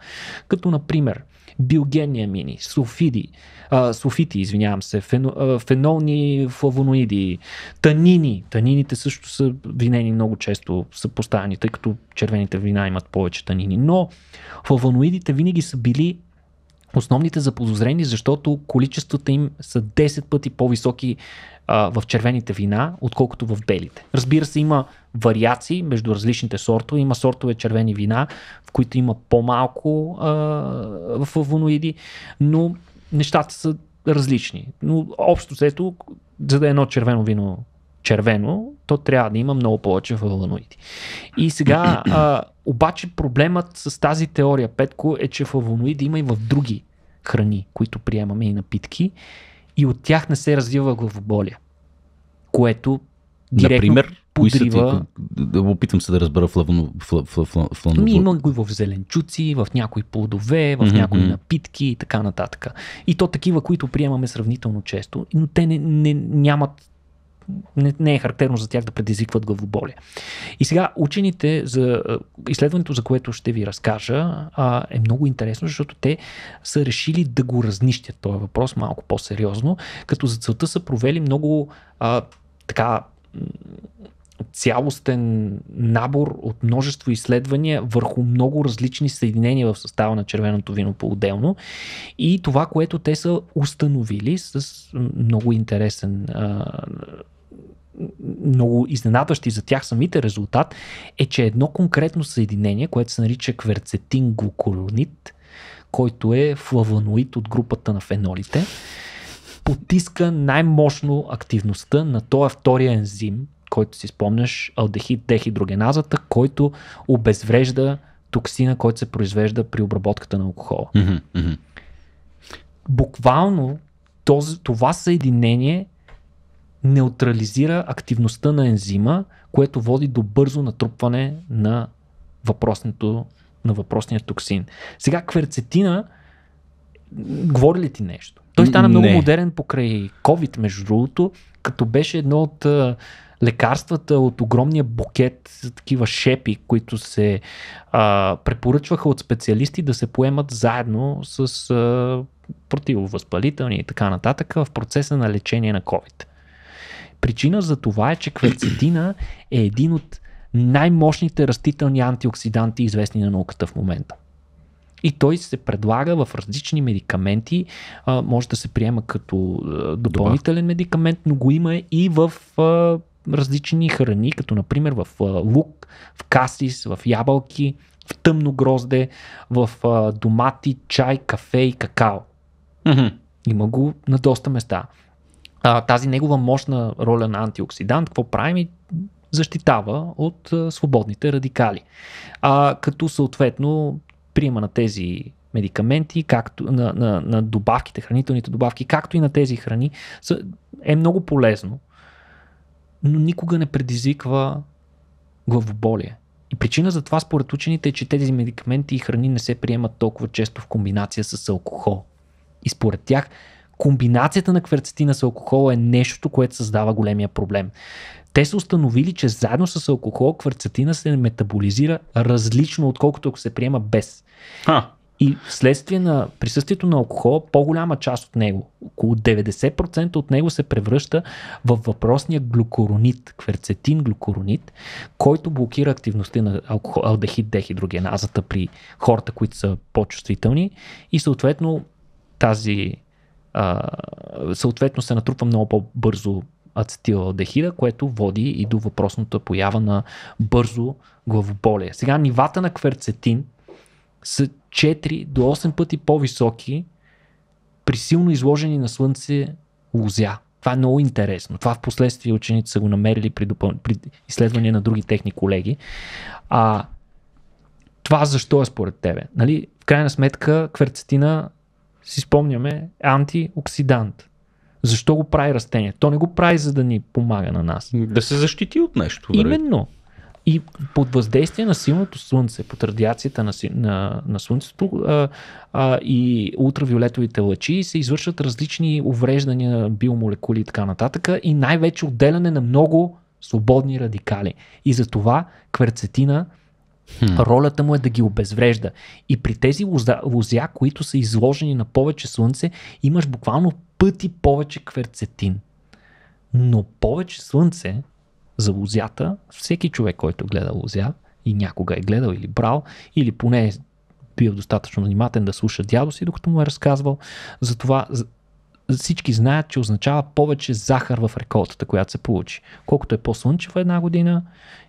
Speaker 2: Като, например, билгениамини, суфиди, а, суфити, извинявам се, фено, а, фенолни флавоноиди, танини. Танините също са винени много често са поставени, тъй като червените вина имат повече танини. Но флавоноидите винаги са били основните заподозрени, защото количествата им са 10 пъти по-високи а, в червените вина, отколкото в белите. Разбира се, има вариации между различните сортове. Има сортове червени вина, в които има по-малко а, флавоноиди, но нещата са различни. Но общо след за да е едно червено вино червено, то трябва да има много повече флавоноиди. И сега, а, обаче проблемът с тази теория, Петко, е, че флавоноиди има и в други храни, които приемаме и напитки, и от тях не се развива главоболия, което директно Например, подрива...
Speaker 1: Да опитам се да разбера в. Флав, флав, флав, флав... Ами, има го и в
Speaker 2: зеленчуци, в някои плодове, в mm-hmm. някои напитки и така нататък. И то такива, които приемаме сравнително често, но те не, не, нямат не, не е характерно за тях да предизвикват главоболие. И сега учените за изследването, за което ще ви разкажа, а, е много интересно, защото те са решили да го разнищят този въпрос малко по-сериозно, като за целта са провели много а, така цялостен набор от множество изследвания върху много различни съединения в състава на червеното вино по-отделно. И това, което те са установили с много интересен много изненадващи за тях самите резултат е, че едно конкретно съединение, което се нарича кверцетин глуколонит, който е флавоноид от групата на фенолите, потиска най-мощно активността на този втория ензим, който си спомняш, алдехид дехидрогеназата, който обезврежда токсина, който се произвежда при обработката на алкохола.
Speaker 1: Mm-hmm.
Speaker 2: Буквално този, това съединение неутрализира активността на ензима, което води до бързо натрупване на въпросното на въпросния токсин. Сега кверцетина, говори ли ти нещо? Той стана не. много модерен покрай COVID, между другото, като беше едно от лекарствата от огромния букет за такива шепи, които се а, препоръчваха от специалисти да се поемат заедно с а, противовъзпалителни и така нататък в процеса на лечение на COVID. Причина за това е, че кверцетина е един от най-мощните растителни антиоксиданти, известни на науката в момента. И той се предлага в различни медикаменти. А, може да се приема като допълнителен медикамент, но го има и в а, различни храни, като например в лук, в касис, в ябълки, в тъмно грозде, в домати, чай, кафе и какао. Mm-hmm. Има го на доста места. А, тази негова мощна роля на антиоксидант, какво правим и защитава от а, свободните радикали. А, като съответно приема на тези медикаменти, както на, на, на добавките, хранителните добавки, както и на тези храни, е много полезно но никога не предизвиква главоболие. И причина за това според учените е, че тези медикаменти и храни не се приемат толкова често в комбинация с алкохол. И според тях комбинацията на кверцетина с алкохола е нещото, което създава големия проблем. Те са установили, че заедно с алкохол кверцетина се метаболизира различно, отколкото ако се приема без. А. И вследствие на присъствието на алкохола, по-голяма част от него, около 90% от него се превръща в въпросния глюкоронит, кверцетин глюкоронит, който блокира активността на алкохол, алдехид дехидрогеназата при хората, които са по-чувствителни и съответно тази а, съответно се натрупва много по-бързо ацетилалдехида, което води и до въпросната поява на бързо главоболие. Сега нивата на кверцетин са 4 до 8 пъти по-високи при силно изложени на слънце лузя. Това е много интересно. Това в последствие учените са го намерили при, допъл... при изследвания на други техни колеги. А, това защо е според тебе? Нали, в крайна сметка кверцетина, си спомняме, е антиоксидант. Защо го прави растение? То не го прави за да ни помага на нас. Да се защити от нещо. Вероятно. Именно. И под въздействие на силното слънце, под радиацията на, на, на слънцето а, а, и ултравиолетовите лъчи се извършват различни увреждания, биомолекули и така нататък и най-вече отделяне на много свободни радикали. И затова кверцетина Хм. Ролята му е да ги обезврежда. И при тези лоза, лозя, които са изложени на повече слънце, имаш буквално пъти повече кверцетин. Но повече слънце за лузята, всеки човек, който гледа Лузя, и някога е гледал или брал, или поне е бил достатъчно внимателен да слуша дядо си, докато му е разказвал, за това всички знаят, че означава повече захар в реколтата, която се получи. Колкото е по-слънчева една година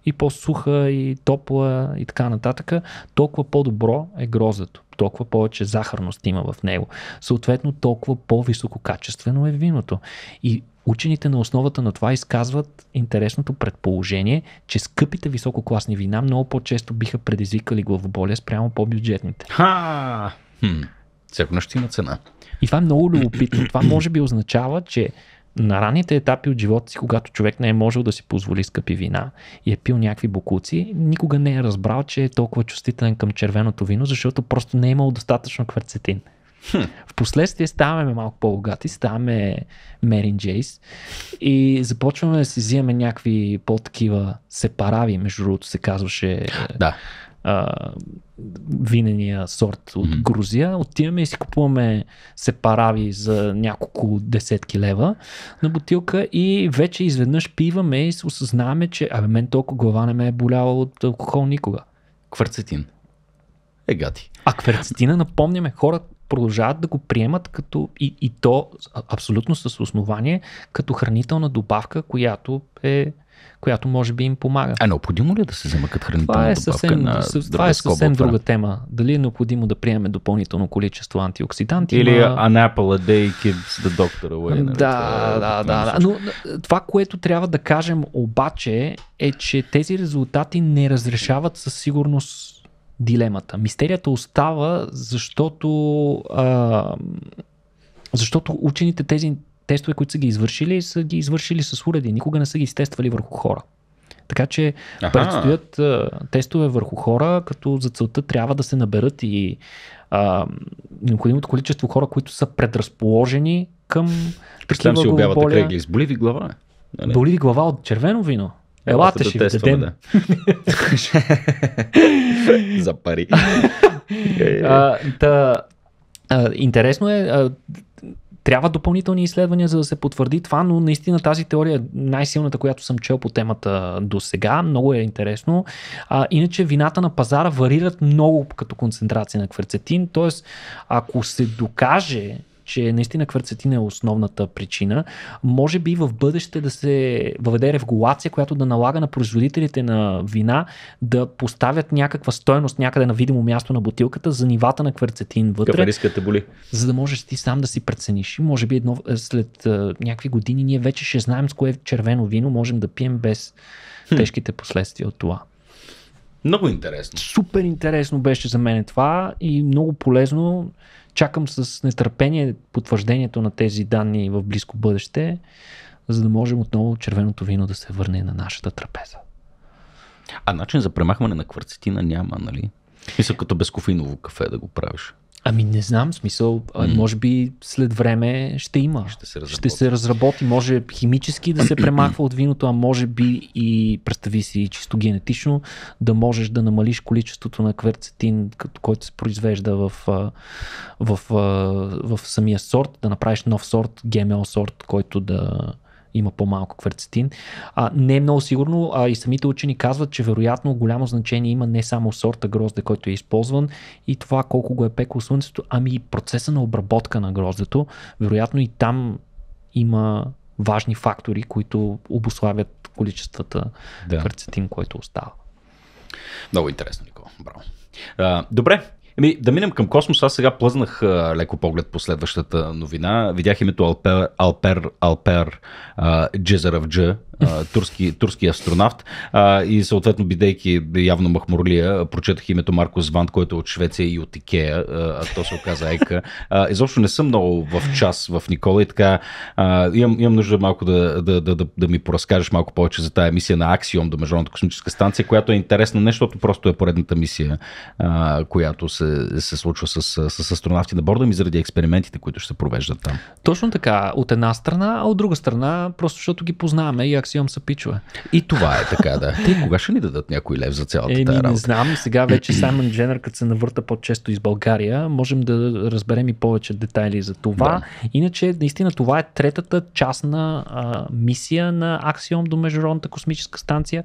Speaker 2: и по-суха и топла и така нататък, толкова по-добро е грозето. толкова повече захарност има в него. Съответно, толкова по-висококачествено е виното. И Учените на основата на това изказват интересното предположение, че скъпите висококласни вина много по-често биха предизвикали главоболия спрямо по-бюджетните. Ха! Хм. Всяко нещо има цена. И това е много любопитно. <clears throat> Това може би означава, че на ранните етапи от живота си, когато човек не е можел да си позволи скъпи вина и е пил някакви бокуци, никога не е разбрал, че е толкова чувствителен към червеното вино, защото просто не е имал достатъчно кварцетин. Хм. Впоследствие ставаме малко по-богати, ставаме Мерин Джейс и започваме да си взимаме някакви по-такива сепарави, между другото се казваше. Да. А, винения сорт от mm-hmm. Грузия. Отиваме и си купуваме сепарави за няколко десетки лева на бутилка и вече изведнъж пиваме и се осъзнаваме, че абе мен толкова глава не ме е боляла от алкохол никога. Кварцетин. Е гати. А кверцетина, напомняме, хора, продължават да го приемат като и, и то абсолютно с основание като хранителна добавка, която е която може би им помага. А необходимо ли е да се взема като хранителна това е съвсем, на съвсем, Това е съвсем друга тема. Дали е необходимо да приеме допълнително количество антиоксиданти? Или на... an apple a day keeps the doctor away. Нали? Да, това, е да, да, да. Но това, което трябва да кажем обаче е, че тези резултати не разрешават със сигурност дилемата. Мистерията остава, защото, а, защото учените тези тестове, които са ги извършили, са ги извършили с уреди. Никога не са ги изтествали върху хора. Така че Аха. предстоят а, тестове върху хора, като за целта трябва да се наберат и а, необходимото количество хора, които са предразположени към такива си обявата кръгли боли ви глава. Нали? Боли ви глава от червено вино? Елате, ще да ви дадем. Да. <laughs> За пари. <laughs> а, а, интересно е, а, трябва допълнителни изследвания, за да се потвърди това, но наистина тази теория е най-силната, която съм чел по темата до сега. Много е интересно. А, иначе вината на пазара варират много като концентрация на кверцетин, т.е. ако се докаже, че наистина кварцетина е основната причина. Може би в бъдеще да се въведе регулация, която да налага на производителите на вина да поставят някаква стоеност някъде на видимо място на бутилката за нивата на кварцетин вътре. Кафариската боли. За да можеш ти сам да си прецениш. може би едно, е, след а, е, някакви години ние вече ще знаем с кое е червено вино можем да пием без хм. тежките последствия от това. Много интересно. Супер интересно беше за мен това и много полезно. Чакам с нетърпение потвърждението на тези данни в близко бъдеще, за да можем отново червеното вино да се върне на нашата трапеза.
Speaker 1: А начин за премахване на кварцетина няма, нали? Мисля, като безкофиново кафе
Speaker 2: да го правиш. Ами не знам, смисъл, mm. може би след време ще има. Ще се разработи. Ще се разработи. Може химически да се <clears throat> премахва от виното, а може би и, представи си, чисто генетично, да можеш да намалиш количеството на кверцетин, който се произвежда в, в, в, в самия сорт, да направиш нов сорт, ГМО сорт, който да, има по-малко кверцетин. А, не е много сигурно а и самите учени казват, че вероятно голямо значение има не само сорта грозде, който е използван и това колко го е пекло слънцето, ами и процеса на обработка на гроздето. Вероятно и там има важни фактори, които обославят количествата да. кверцетин, който остава.
Speaker 1: Много интересно, Никола. Браво. добре, Еми, да минем към космос. Аз сега плъзнах а, леко поглед по следващата новина. Видях името Алпер, Алпер, Алпер а, турски, турски астронавт. А, и съответно, бидейки явно махмурлия, прочетах името Марко Званд, който е от Швеция и от Икея, а то се оказа Ейка. А, изобщо не съм много в час в Никола и така а, имам, имам нужда малко да, да, да, да, да ми поразкажеш малко повече за тая мисия на Аксиом до Международната космическа станция, която е интересна не защото просто е поредната мисия, а, която се, се случва с, с астронавти на борда ми заради експериментите, които ще се провеждат там.
Speaker 2: Точно така, от една страна, а от друга страна, просто защото ги познаваме и Аксиом си имам сапичове. И
Speaker 1: това е така, да. Те кога
Speaker 2: ще ни дадат някой лев за цялата тази работа? Не знам. Сега вече Саймън Дженър, като се навърта по-често из България, можем да разберем и повече детайли за това. Да. Иначе, наистина, това е третата частна а, мисия на Аксиом до Международната космическа станция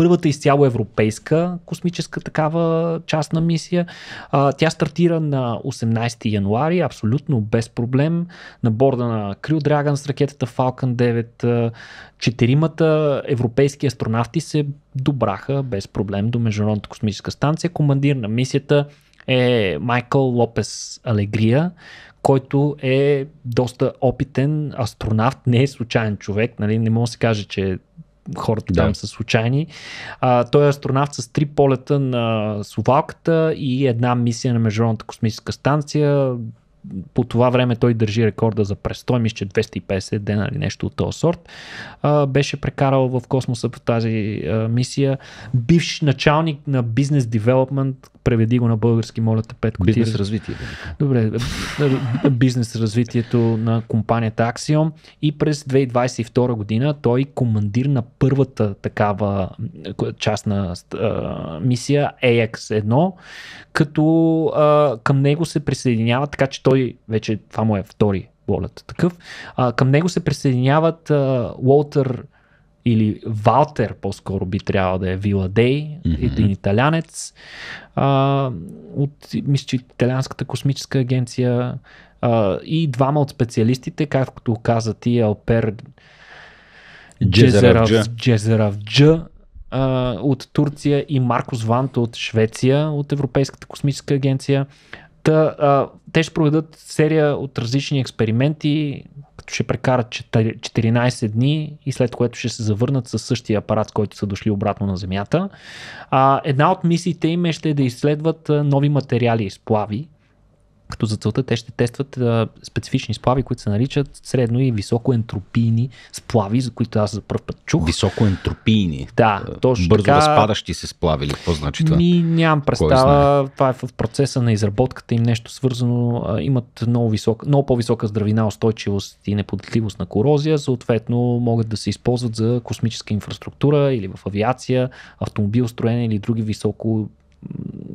Speaker 2: първата изцяло европейска космическа такава частна мисия. А, тя стартира на 18 януари, абсолютно без проблем, на борда на Crew Dragon с ракетата Falcon 9. Четиримата европейски астронавти се добраха без проблем до Международната космическа станция. Командир на мисията е Майкъл Лопес Алегрия, който е доста опитен астронавт, не е случайен човек, нали? не мога да се каже, че е хората да. там са случайни. А, той е астронавт с три полета на Сувалката и една мисия на Международната космическа станция. По това време той държи рекорда за престой, мисля, че 250 дена или нещо от този сорт. А, беше прекарал в космоса по тази а, мисия. Бивш началник на бизнес девелопмент, преведи го на български, моля те, Петко. Бизнес развитие. Добре, бизнес развитието на компанията Axiom и през 2022 година той командир на първата такава частна а, мисия AX1, като а, към него се присъединява, така че той вече, това му е втори волят такъв, а, към него се присъединяват а, Уолтер Walter или Валтер по-скоро би трябвало да е Виладей, mm-hmm. един италянец. А, от, мисля, че Италианската космическа агенция а, и двама от специалистите, както каза ти, Алпер Джезеравдж от Турция и Маркус Ванто от Швеция, от Европейската космическа агенция. Та, а, те ще проведат серия от различни експерименти, като ще прекарат 14 дни и след което ще се завърнат със същия апарат, с който са дошли обратно на Земята. А, една от мисиите им е ще да изследват нови материали и сплави, като за целта те ще тестват а, специфични сплави, които се наричат средно и високоентропийни сплави, за които аз за първ път чух. Високоентропийни? Да, е, точно Бързо така. разпадащи
Speaker 1: се сплави ли? Какво значи това? Ми, нямам представа.
Speaker 2: Това е в процеса на изработката им нещо свързано. А, имат много, висок, много по-висока здравина, устойчивост и неподатливост на корозия. Съответно, могат да се използват за космическа инфраструктура или в авиация, строение или други високо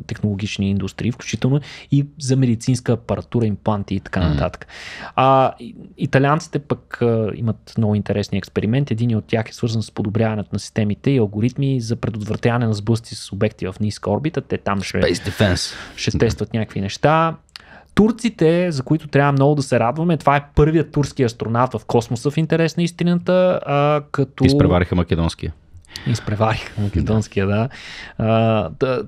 Speaker 2: технологични индустрии, включително и за медицинска апаратура, импланти и така нататък. А, италианците пък а, имат много интересни експерименти. Един от тях е свързан с подобряването на системите и алгоритми за предотвратяване на сблъсти с обекти в ниска орбита. Те там ще, Space defense. ще тестват някакви неща. Турците, за които трябва много да се радваме, това е първият турски астронавт в космоса в интерес на истината, а, като... Изпревариха македонския. Изпревариха македонския, да. да. А, да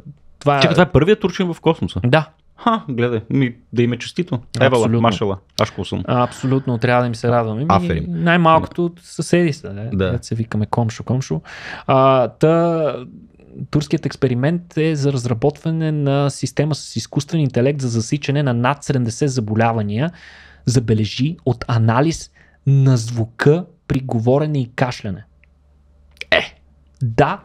Speaker 2: това е... Чека, това е първият турчин в космоса. Да. Ха, гледай, ми, да им е честито. Евала, Машала, съм. Абсолютно, трябва да им се радваме. Ами, Аферим. Най-малкото съседи са, да, да. се викаме комшо, комшо. А, та, турският експеримент е за разработване на система с изкуствен интелект за засичане на над 70 заболявания, забележи от анализ на звука при говорене и кашляне. Е, да,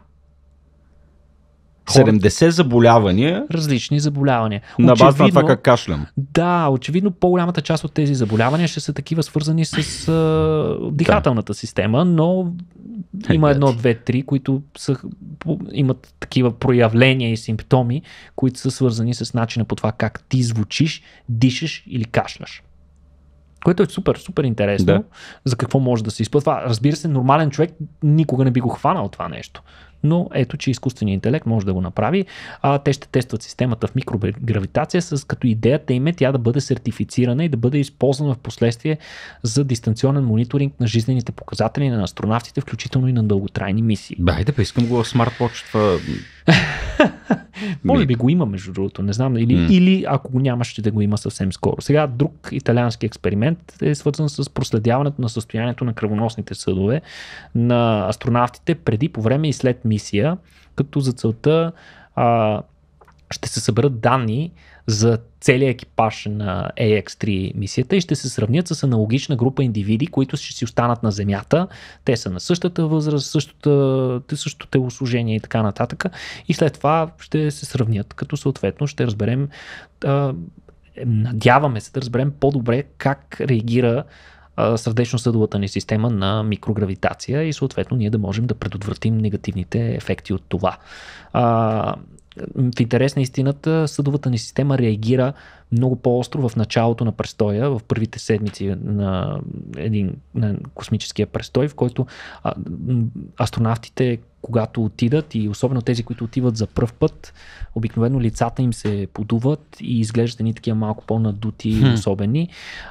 Speaker 2: 70
Speaker 1: заболявания.
Speaker 2: Различни заболявания.
Speaker 1: На база на това как кашлям.
Speaker 2: Да, очевидно по-голямата част от тези заболявания ще са такива свързани с а, дихателната да. система, но е, има едно, две, три, които са, имат такива проявления и симптоми, които са свързани с начина по това как ти звучиш, дишаш или кашляш. Което е супер, супер интересно да. за какво може да се използва. Разбира се, нормален човек никога не би го хванал това нещо но ето, че изкуственият интелект може да го направи. А, те ще тестват системата в микрогравитация, с като идеята им е тя да бъде сертифицирана и да бъде използвана в последствие за дистанционен мониторинг на жизнените показатели на астронавтите, включително и на дълготрайни мисии. Байде, да поискам го в смарт
Speaker 1: това <laughs>
Speaker 2: Може би го има, между другото, не знам. Или, mm. или ако го няма, ще да го има съвсем скоро. Сега друг италиански експеримент е свързан с проследяването на състоянието на кръвоносните съдове на астронавтите преди, по време и след мисия, като за целта а, ще се съберат данни за целия екипаж на AX3 мисията и ще се сравнят с аналогична група индивиди, които ще си останат на Земята. Те са на същата възраст, същата, същото телосложение и така нататък. И след това ще се сравнят, като съответно ще разберем, надяваме се да разберем по-добре как реагира сърдечно-съдовата ни система на микрогравитация и съответно ние да можем да предотвратим негативните ефекти от това в интерес на истината, съдовата ни система реагира много по-остро в началото на престоя, в първите седмици на един на космическия престой, в който а, астронавтите, когато отидат и особено тези, които отиват за пръв път, обикновено лицата им се подуват и изглеждат ни такива малко по-надути, и особени,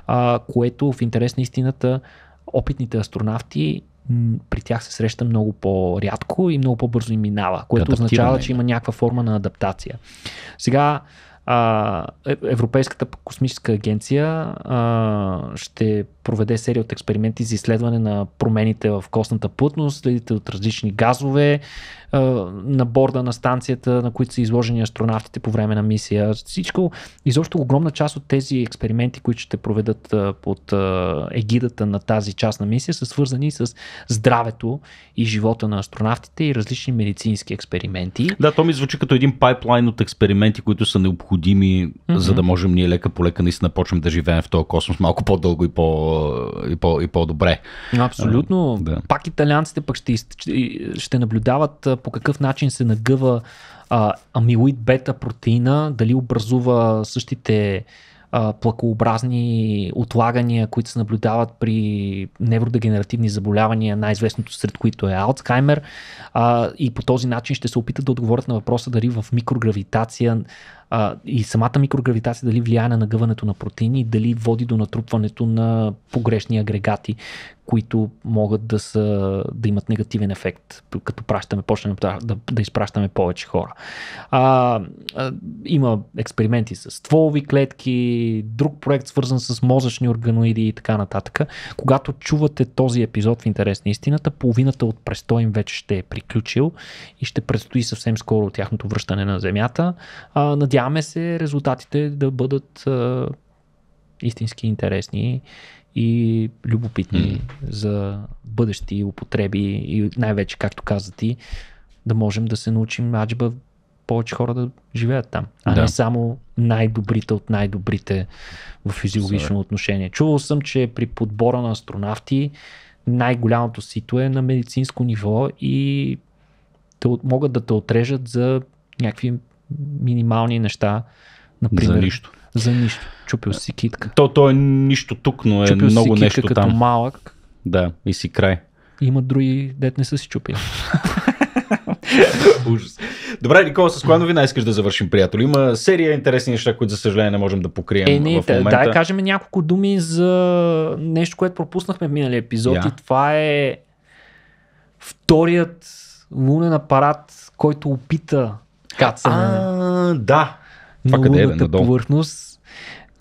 Speaker 2: а, което в интерес на истината опитните астронавти при тях се среща много по-рядко и много по-бързо им минава, което означава, че има някаква форма на адаптация. Сега а, е, Европейската космическа агенция а, ще проведе серия от експерименти за изследване на промените в костната плътност, следите от различни газове е, на борда на станцията, на които са изложени астронавтите по време на мисия. Всичко, изобщо огромна част от тези експерименти, които ще проведат е, под е, егидата на тази част на мисия, са свързани с здравето и живота на астронавтите и различни медицински експерименти.
Speaker 1: Да, то ми звучи като един пайплайн от експерименти, които са необходими,
Speaker 2: mm-hmm. за да можем
Speaker 1: ние лека по лека наистина почнем да живеем в този космос малко по-дълго и по и, по, и по-добре. Абсолютно.
Speaker 2: А, да. Пак италианците пък ще, ще наблюдават по какъв начин се нагъва а, амилоид бета протеина, дали образува същите плакообразни отлагания, които се наблюдават при невродегенеративни заболявания, най-известното сред които е Алцхаймер. и по този начин ще се опитат да отговорят на въпроса дали в микрогравитация а, и самата микрогравитация дали влияе на нагъването на протеини, и дали води до натрупването на погрешни агрегати, които могат да, са, да имат негативен ефект, като пращаме, почнем да, да, да изпращаме повече хора. А, а, има експерименти с стволови клетки, друг проект свързан с мозъчни органоиди и така нататък. Когато чувате този епизод в интерес на истината, половината от престой им вече ще е приключил и ще предстои съвсем скоро тяхното връщане на Земята. А, надяваме се резултатите да бъдат а, истински интересни и любопитни mm. за бъдещи употреби и най-вече, както каза ти, да можем да се научим аджба повече хора да живеят там, а да. не само най-добрите от най-добрите в физиологично Sorry. отношение. Чувал съм, че при подбора на астронавти най-голямото сито е на медицинско ниво и те могат да те отрежат за някакви минимални неща. Например, за нищо. За нищо. Чупил си китка. То, то е нищо тук, но е Чупил много си нещо като там. малък.
Speaker 1: Да, и си край.
Speaker 2: Има други, дет не са си чупили. <laughs>
Speaker 1: Ужас. Добре, Никола, с коя новина искаш да завършим, приятели? Има серия интересни неща, които за съжаление не можем да покрием е, не, в момента. Да, да, кажем
Speaker 2: няколко думи за нещо, което пропуснахме в миналия епизод yeah. и това е вторият лунен апарат, който опита Кацане. да. Това на къде е, надолу? повърхност.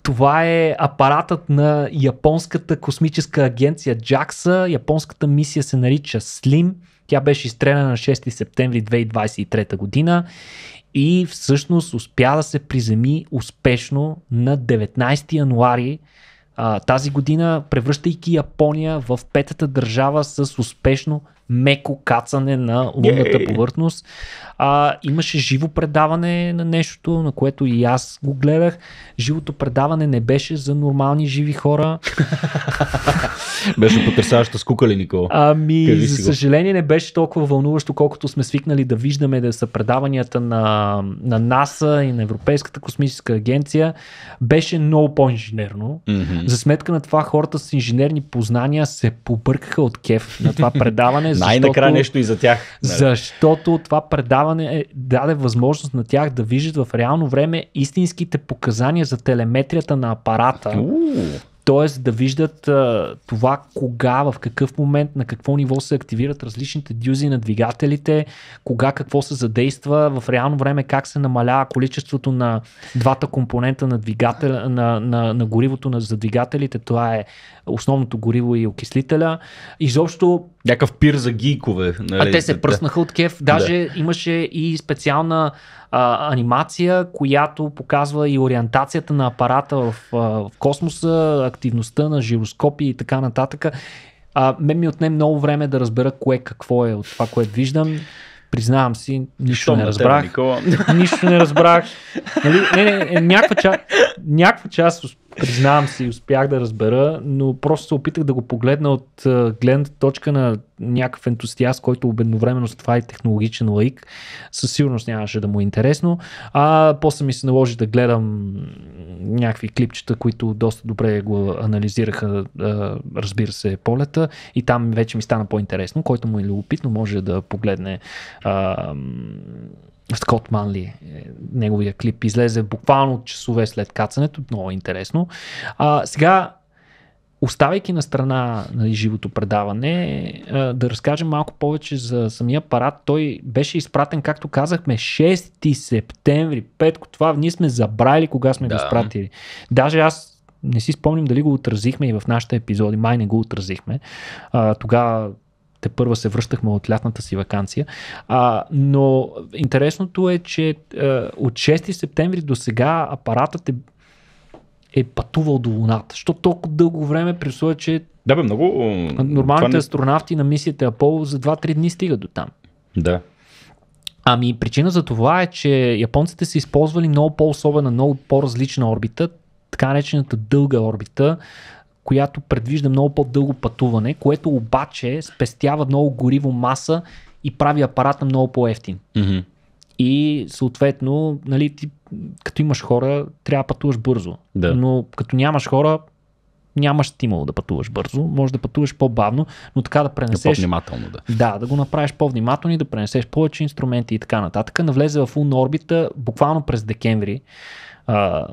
Speaker 2: Това е апаратът на японската космическа агенция JAXA. Японската мисия се нарича SLIM. Тя беше изстреляна на 6 септември 2023 година и всъщност успя да се приземи успешно на 19 януари а, тази година, превръщайки Япония в петата държава с успешно меко кацане на лунната Yay. повърхност. А, имаше живо предаване на нещото, на което и аз го гледах. Живото предаване не беше за нормални живи хора. <laughs>
Speaker 1: <laughs> беше потрясаваща скука ли, Никола? Ами, Кажи за
Speaker 2: съжаление не беше толкова вълнуващо, колкото сме свикнали да виждаме да са предаванията на, на НАСА и на Европейската космическа агенция. Беше много по-инженерно. Mm-hmm. За сметка на това хората с инженерни познания се побъркаха от кеф на това предаване. <laughs> Защото, Най-накрая нещо и за тях. Нали? Защото това предаване е даде възможност на тях да виждат в реално време истинските показания за телеметрията на апарата. Uh. Тоест да виждат а, това кога, в какъв момент, на какво ниво се активират различните дюзи на двигателите, кога какво се задейства, в реално време как се намалява количеството на двата компонента на, двигател, на, на, на, на горивото на, за двигателите. Това е основното гориво и окислителя. Изобщо. Някакъв пир за гийкове. Нали? А те се пръснаха от кеф. Даже да. имаше и специална а, анимация, която показва и ориентацията на апарата в, а, в космоса, активността на жироскопи и така нататък. А, мен ми отне много време да разбера кое какво е от това, което виждам признавам си, нищо не разбрах. <laughs> Нищо не разбрах. Нали, не, не, не, някаква, част, някаква част, признавам си, успях да разбера, но просто се опитах да го погледна от гледната точка на някакъв ентусиаст, който обедновременно с това е технологичен лайк, Със сигурност нямаше да му е интересно. А после ми се наложи да гледам някакви клипчета, които доста добре го анализираха, разбира се, полета и там вече ми стана по-интересно, който му е любопитно може да погледне а, Скот Манли, е, неговия клип излезе буквално часове след кацането, много интересно. А, сега Оставайки на страна нали, живото предаване, да разкажем малко повече за самия апарат. Той беше изпратен, както казахме, 6 септември. Петко, това ние сме забрали кога сме да. го изпратили. Даже аз не си спомням дали го отразихме и в нашите епизоди, май не го отразихме. тогава те първа се връщахме от лятната си вакансия. А, но интересното е, че а, от 6 септември до сега апаратът е е пътувал до Луната? Що толкова дълго време, при условие, че да, бе, много... нормалните не... астронавти на мисията Апол за 2-3 дни стигат до там? Да. Ами причина за това е, че японците са използвали много по-особена, много по-различна орбита, така наречената дълга орбита, която предвижда много по-дълго пътуване, което обаче спестява много гориво маса и прави апарата много по-ефтин. Mm-hmm. И съответно, нали, ти като имаш хора, трябва да пътуваш бързо. Да. Но като нямаш хора, нямаш стимул да пътуваш бързо, може да пътуваш по-бавно, но така да пренесеш. Да, по-внимателно, да. Да, да го направиш по-внимателно и да пренесеш повече инструменти и така нататък. Навлезе в Луна орбита буквално през декември а,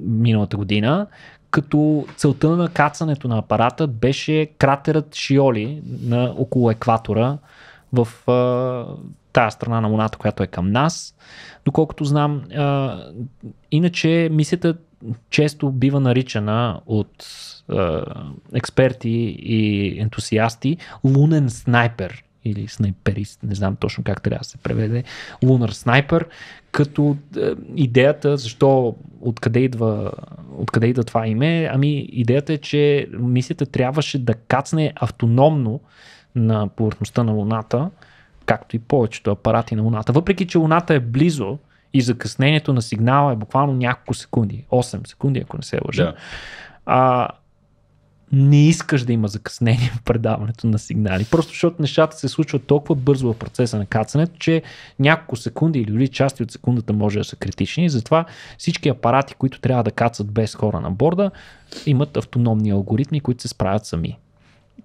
Speaker 2: миналата година, като целта на кацането на апарата беше кратерът Шиоли на около екватора в а, тази страна на Луната, която е към нас, доколкото знам. А, иначе мисията често бива наричана от а, експерти и ентусиасти лунен снайпер или снайперист, не знам точно как трябва да се преведе, лунар снайпер, като идеята, защо, откъде идва, откъде идва това име, ами идеята е, че мисията трябваше да кацне автономно на повърхността на Луната, както и повечето апарати на Луната. Въпреки, че Луната е близо и закъснението на сигнала е буквално няколко секунди, 8 секунди, ако не се лъжа, да. а, не искаш да има закъснение в предаването на сигнали. Просто защото нещата се случват толкова бързо в процеса на кацането, че няколко секунди или дори части от секундата може да са критични. И затова всички апарати, които трябва да кацат без хора на борда, имат автономни алгоритми, които се справят сами.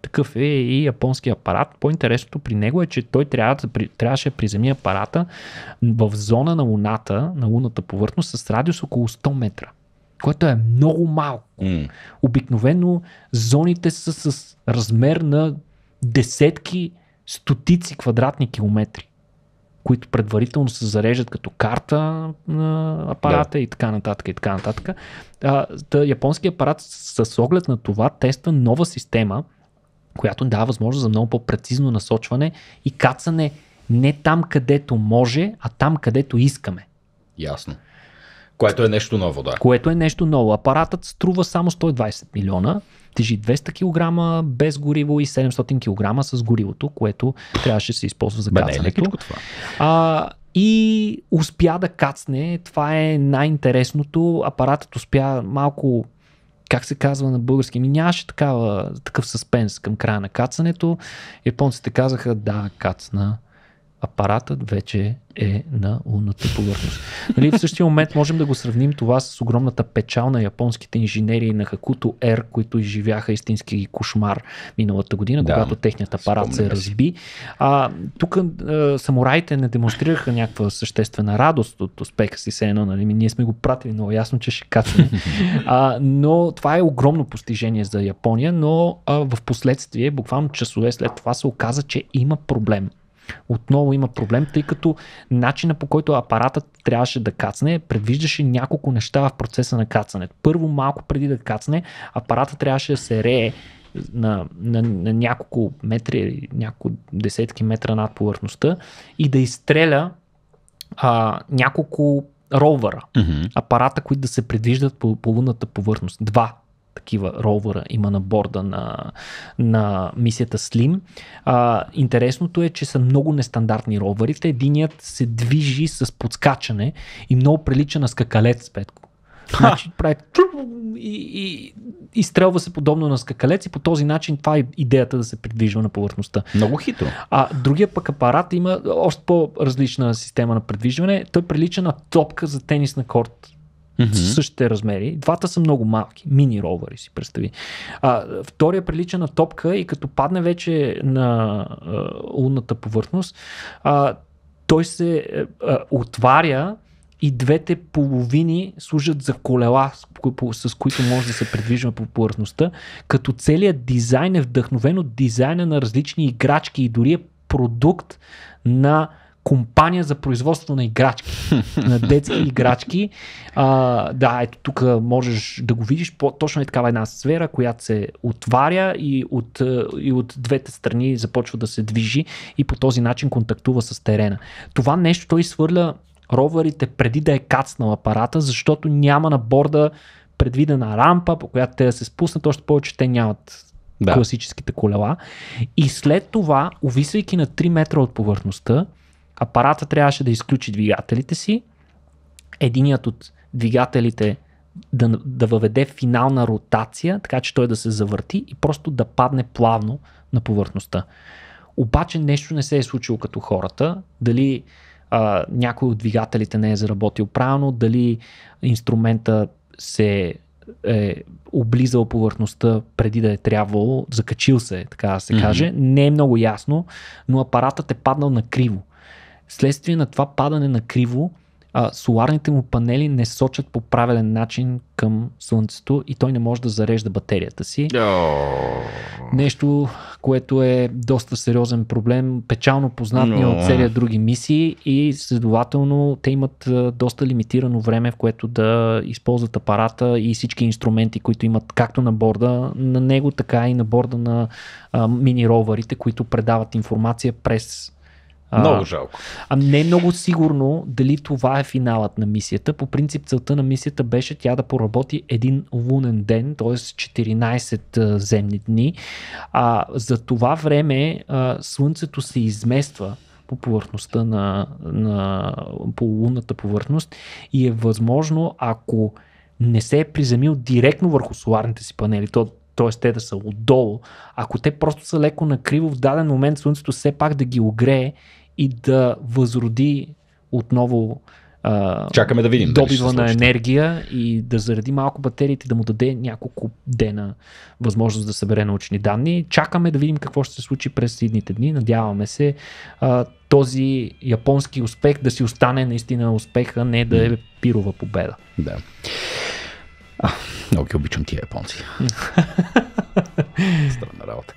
Speaker 2: Такъв е и японския апарат. По-интересното при него е, че той трябва да, трябваше да приземи апарата в зона на Луната, на луната повърхност, с радиус около 100 метра, което е много малко. Mm. Обикновено зоните са с размер на десетки, стотици квадратни километри които предварително се зареждат като карта на апарата yeah. и така нататък и така нататък. А, японски японският апарат с оглед на това тества нова система, която дава възможност за много по-прецизно насочване и кацане не там, където може, а там, където искаме.
Speaker 1: Ясно. Което е нещо ново, да.
Speaker 2: Което е нещо ново. Апаратът струва само 120 милиона, тежи 200 кг без гориво и 700 кг с горивото, което трябваше да се използва за кацането. Бе, не е това. А, и успя да кацне. Това е най-интересното. Апаратът успя малко как се казва на български? Ми нямаше такава, такъв съспенс към края на кацането. Японците казаха, да, кацна апаратът вече е на лунната повърхност. Нали, в същия момент можем да го сравним това с огромната печал на японските инженери на Хакуто Ер, които изживяха истински кошмар миналата година, да, когато техният апарат се разби. А, тук а, самураите не демонстрираха някаква съществена радост от успеха си, се едно, нали, ами, ние сме го пратили много ясно, че ще кацаме. <laughs> А, но това е огромно постижение за Япония, но а, в последствие, буквално часове след това се оказа, че има проблем отново има проблем, тъй като начина по който апаратът трябваше да кацне, предвиждаше няколко неща в процеса на кацането. Първо, малко преди да кацне, апаратът трябваше да се рее на, на, на няколко метри, няколко десетки метра над повърхността и да изстреля а, няколко ровъра, mm-hmm. апарата, които да се предвиждат по, по лунната повърхност. Два такива ровъра има на борда на, на мисията Slim. А, интересното е, че са много нестандартни ровърите. Единият се движи с подскачане и много прилича на скакалец с петко. Значи прави и, и, изстрелва се подобно на скакалец и по този начин това е идеята да се придвижва на повърхността. Много хитро. А другия пък апарат има още по-различна система на придвижване. Той прилича на топка за тенис на корт Mm-hmm. същите размери. Двата са много малки. Мини ровъри си представи. А, втория прилича на топка и като падне вече на а, лунната повърхност, а, той се е, а, отваря и двете половини служат за колела, с, които може да се предвижва по повърхността, като целият дизайн е вдъхновен от дизайна на различни играчки и дори е продукт на компания за производство на играчки, <laughs> на детски играчки. А, да, ето тук можеш да го видиш. По, точно е такава една сфера, която се отваря и от, е, и от двете страни започва да се движи и по този начин контактува с терена. Това нещо той свърля роварите преди да е кацнал апарата, защото няма на борда предвидена рампа, по която те да се спуснат, още повече те нямат да. класическите колела. И след това, увисвайки на 3 метра от повърхността, апарата трябваше да изключи двигателите си, единият от двигателите да, да въведе финална ротация, така че той да се завърти и просто да падне плавно на повърхността. Обаче нещо не се е случило като хората. Дали а, някой от двигателите не е заработил правилно, дали инструмента се е облизал повърхността преди да е трябвало, закачил се, така да се каже. Mm-hmm. Не е много ясно, но апаратът е паднал на криво. Следствие на това падане на криво, а, соларните му панели не сочат по правилен начин към Слънцето и той не може да зарежда батерията си. Нещо, което е доста сериозен проблем, печално познат ни от серия други мисии и следователно те имат доста лимитирано време, в което да използват апарата и всички инструменти, които имат както на борда на него, така и на борда на мини-роварите, които предават информация през много жалко. А, а не е много сигурно дали това е финалът на мисията. По принцип целта на мисията беше тя да поработи един лунен ден, т.е. 14 земни дни. А, за това време а, Слънцето се измества по повърхността на, на лунната повърхност и е възможно, ако не се е приземил директно върху соларните си панели, то т.е. те да са отдолу, ако те просто са леко накриво, в даден момент Слънцето все пак да ги огрее и да възроди отново а, Чакаме да видим, добива на енергия и да заради малко батериите, да му даде няколко дена възможност да събере научни данни. Чакаме да видим какво ще се случи през следните дни. Надяваме се а, този японски успех да си остане наистина успеха, не да е пирова победа. Да. А,
Speaker 1: много ги обичам тия
Speaker 2: японци. <laughs> Странна работа.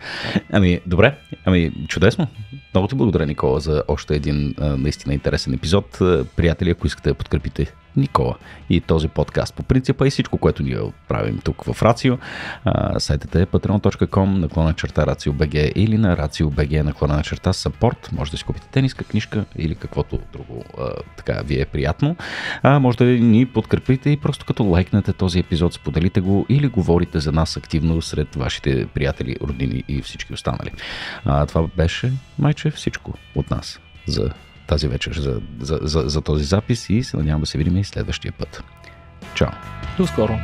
Speaker 1: Ами, добре. Ами, чудесно. Много ти благодаря, Никола, за още един наистина интересен епизод. Приятели, ако искате да подкрепите Никола и този подкаст по принципа и всичко, което ние правим тук в Рацио. Сайтът е patreon.com наклона черта RACIO.BG или на RACIO.BG наклона на черта support. Може да си купите тениска, книжка или каквото друго а, така ви е приятно. А, може да ни подкрепите и просто като лайкнете този епизод, споделите го или говорите за нас активно сред вашите приятели, роднини и всички останали. А, това беше
Speaker 2: майче всичко
Speaker 1: от нас за тази вечер за, за, за, за този запис и се надявам да се видим и следващия път. Чао!
Speaker 2: До скоро!